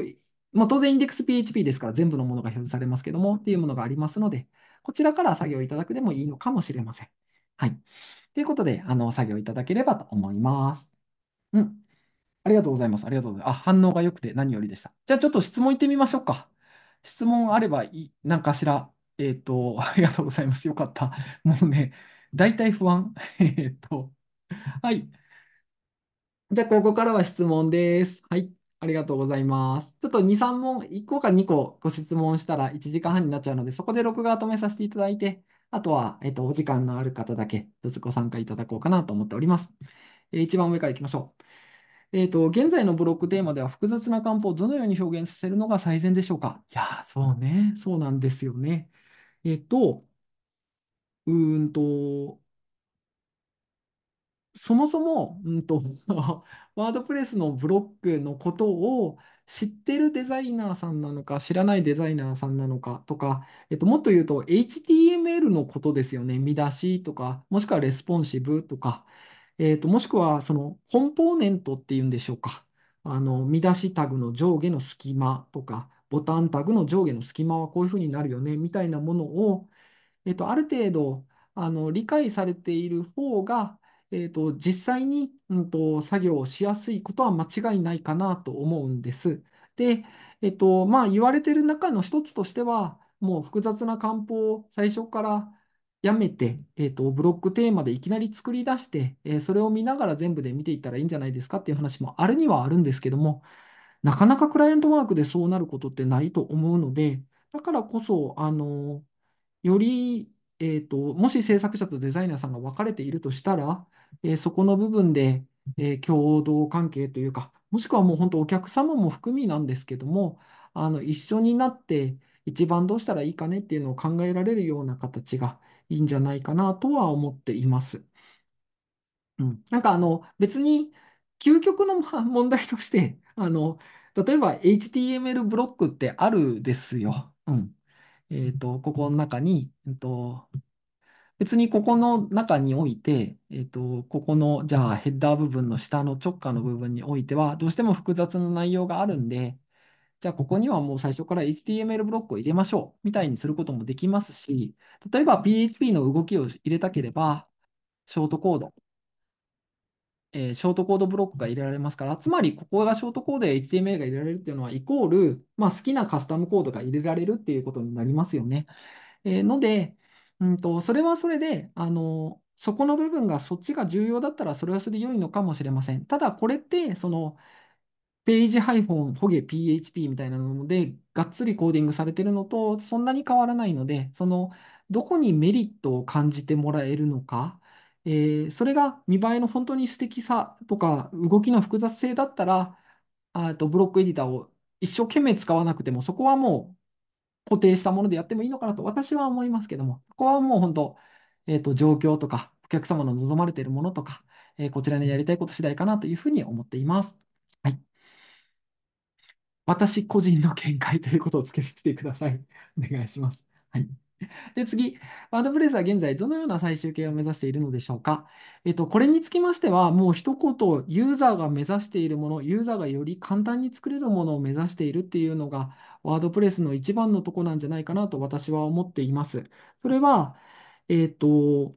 まあ、当然インデックス PHP ですから全部のものが表示されますけどもっていうものがありますので、こちらから作業いただくでもいいのかもしれません。はい。ということで、あの、作業いただければと思います。うん。ありがとうございます。ありがとうございます。あ、反応が良くて何よりでした。じゃあちょっと質問行ってみましょうか。質問あればいい、何かしら。えっと、[laughs] ありがとうございます。よかった。もうね、大体不安。[laughs] えっと、はい。じゃあ、ここからは質問です。はい。ありがとうございます。ちょっと2、3問、1個か2個ご質問したら1時間半になっちゃうので、そこで録画を止めさせていただいて、あとは、えっと、お時間のある方だけ、一つご参加いただこうかなと思っております。えー、一番上からいきましょう。えっ、ー、と、現在のブロックテーマでは複雑な漢方をどのように表現させるのが最善でしょうかいやそうね、そうなんですよね。えっ、と、うーんと、そもそも、うんと、[laughs] ワードプレスのブロックのことを知ってるデザイナーさんなのか、知らないデザイナーさんなのかとか、えっと、もっと言うと HTML のことですよね。見出しとか、もしくはレスポンシブとか、えーと、もしくはそのコンポーネントっていうんでしょうか。あの見出しタグの上下の隙間とか、ボタンタグの上下の隙間はこういうふうになるよねみたいなものを、えーと、ある程度あの理解されている方が、えーと、実際に、うんと、作業をしやすいことは間違いないかなと思うんです。で、えーとまあ、言われてる中の一つとしては、もう複雑な漢方を最初からやめて、えっと、ブロックテーマでいきなり作り出して、えー、それを見ながら全部で見ていったらいいんじゃないですかっていう話もあるにはあるんですけども、なかなかクライアントワークでそうなることってないと思うので、だからこそ、あのより、えっと、もし制作者とデザイナーさんが分かれているとしたら、えー、そこの部分で、えー、共同関係というか、もしくはもう本当お客様も含みなんですけども、あの一緒になって一番どうしたらいいかねっていうのを考えられるような形が、いいんじゃないかなとは思っています。うん、なんかあの別に究極の問題として [laughs] あの例えば HTML ブロックってあるですよ。うん。えっと、ここの中に、えっと、別にここの中において、えっと、ここのじゃあヘッダー部分の下の直下の部分においてはどうしても複雑な内容があるんで、じゃあここにはもう最初から HTML ブロックを入れましょうみたいにすることもできますし、例えば PHP の動きを入れたければ、ショートコード、えー、ショートコードブロックが入れられますから、つまりここがショートコードや HTML が入れられるっていうのは、イコール、まあ、好きなカスタムコードが入れられるっていうことになりますよね。えー、ので、うんと、それはそれで、あのそこの部分がそっちが重要だったらそれはそれで良いのかもしれません。ただこれってそのページハイフォン、ホゲ PHP みたいなので、がっつりコーディングされてるのと、そんなに変わらないので、その、どこにメリットを感じてもらえるのか、えー、それが見栄えの本当に素敵さとか、動きの複雑性だったら、あとブロックエディターを一生懸命使わなくても、そこはもう固定したものでやってもいいのかなと私は思いますけども、ここはもう本当、えっ、ー、と、状況とか、お客様の望まれているものとか、えー、こちらでやりたいこと次第かなというふうに思っています。私個人の見解ということをつけさせてください。[laughs] お願いします。はい。で、次、ワードプレスは現在どのような最終形を目指しているのでしょうか。えっと、これにつきましては、もう一言、ユーザーが目指しているもの、ユーザーがより簡単に作れるものを目指しているっていうのが、ワードプレスの一番のとこなんじゃないかなと私は思っています。それは、えっと、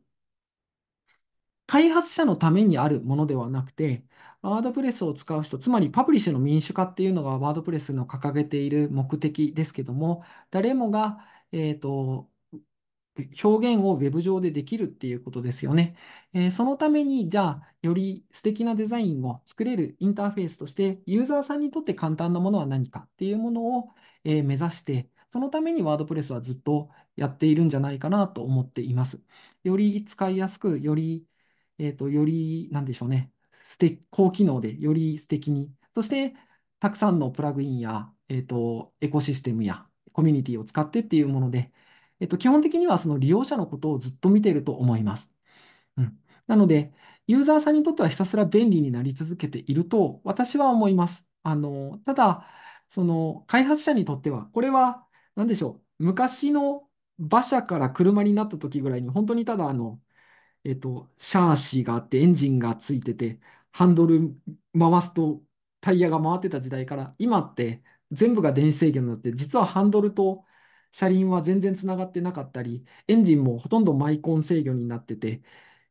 開発者のためにあるものではなくて、ワードプレスを使う人、つまりパブリッシュの民主化っていうのがワードプレスの掲げている目的ですけども、誰もが、えっと、表現を Web 上でできるっていうことですよね。えー、そのために、じゃあ、より素敵なデザインを作れるインターフェースとして、ユーザーさんにとって簡単なものは何かっていうものを、えー、目指して、そのためにワードプレスはずっとやっているんじゃないかなと思っています。より使いやすく、より、えっ、と、より、なんでしょうね、素敵、高機能でより素敵に、そしてたくさんのプラグインや、えーと、エコシステムやコミュニティを使ってっていうもので、えーと、基本的にはその利用者のことをずっと見ていると思います。うん、なので、ユーザーさんにとってはひたすら便利になり続けていると私は思います。あのただ、その開発者にとっては、これは何でしょう、昔の馬車から車になった時ぐらいに、本当にただあの、えっと、シャーシがあってエンジンがついてて、ハンドル回すとタイヤが回ってた時代から今って全部が電子制御になって実はハンドルと車輪は全然つながってなかったりエンジンもほとんどマイコン制御になってて、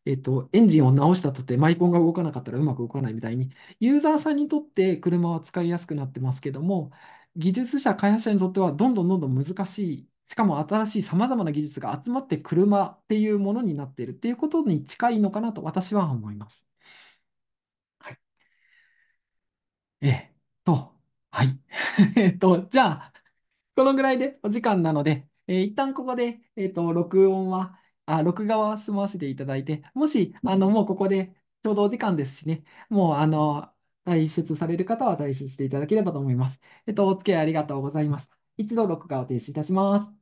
えっと、エンジンを直したとてマイコンが動かなかったらうまく動かないみたいにユーザーさんにとって車は使いやすくなってますけども技術者開発者にとってはどんどんどんどん難しいしかも新しいさまざまな技術が集まって車っていうものになっているっていうことに近いのかなと私は思います。えっと、はい。[laughs] えっと、じゃあ、このぐらいでお時間なので、えー一旦ここで、えっと、録音は、あ、録画は済ませていただいて、もし、あの、もうここでちょうどお時間ですしね、もう、あの、退出される方は退出していただければと思います。えっと、お付き合いありがとうございました。一度録画を停止いたします。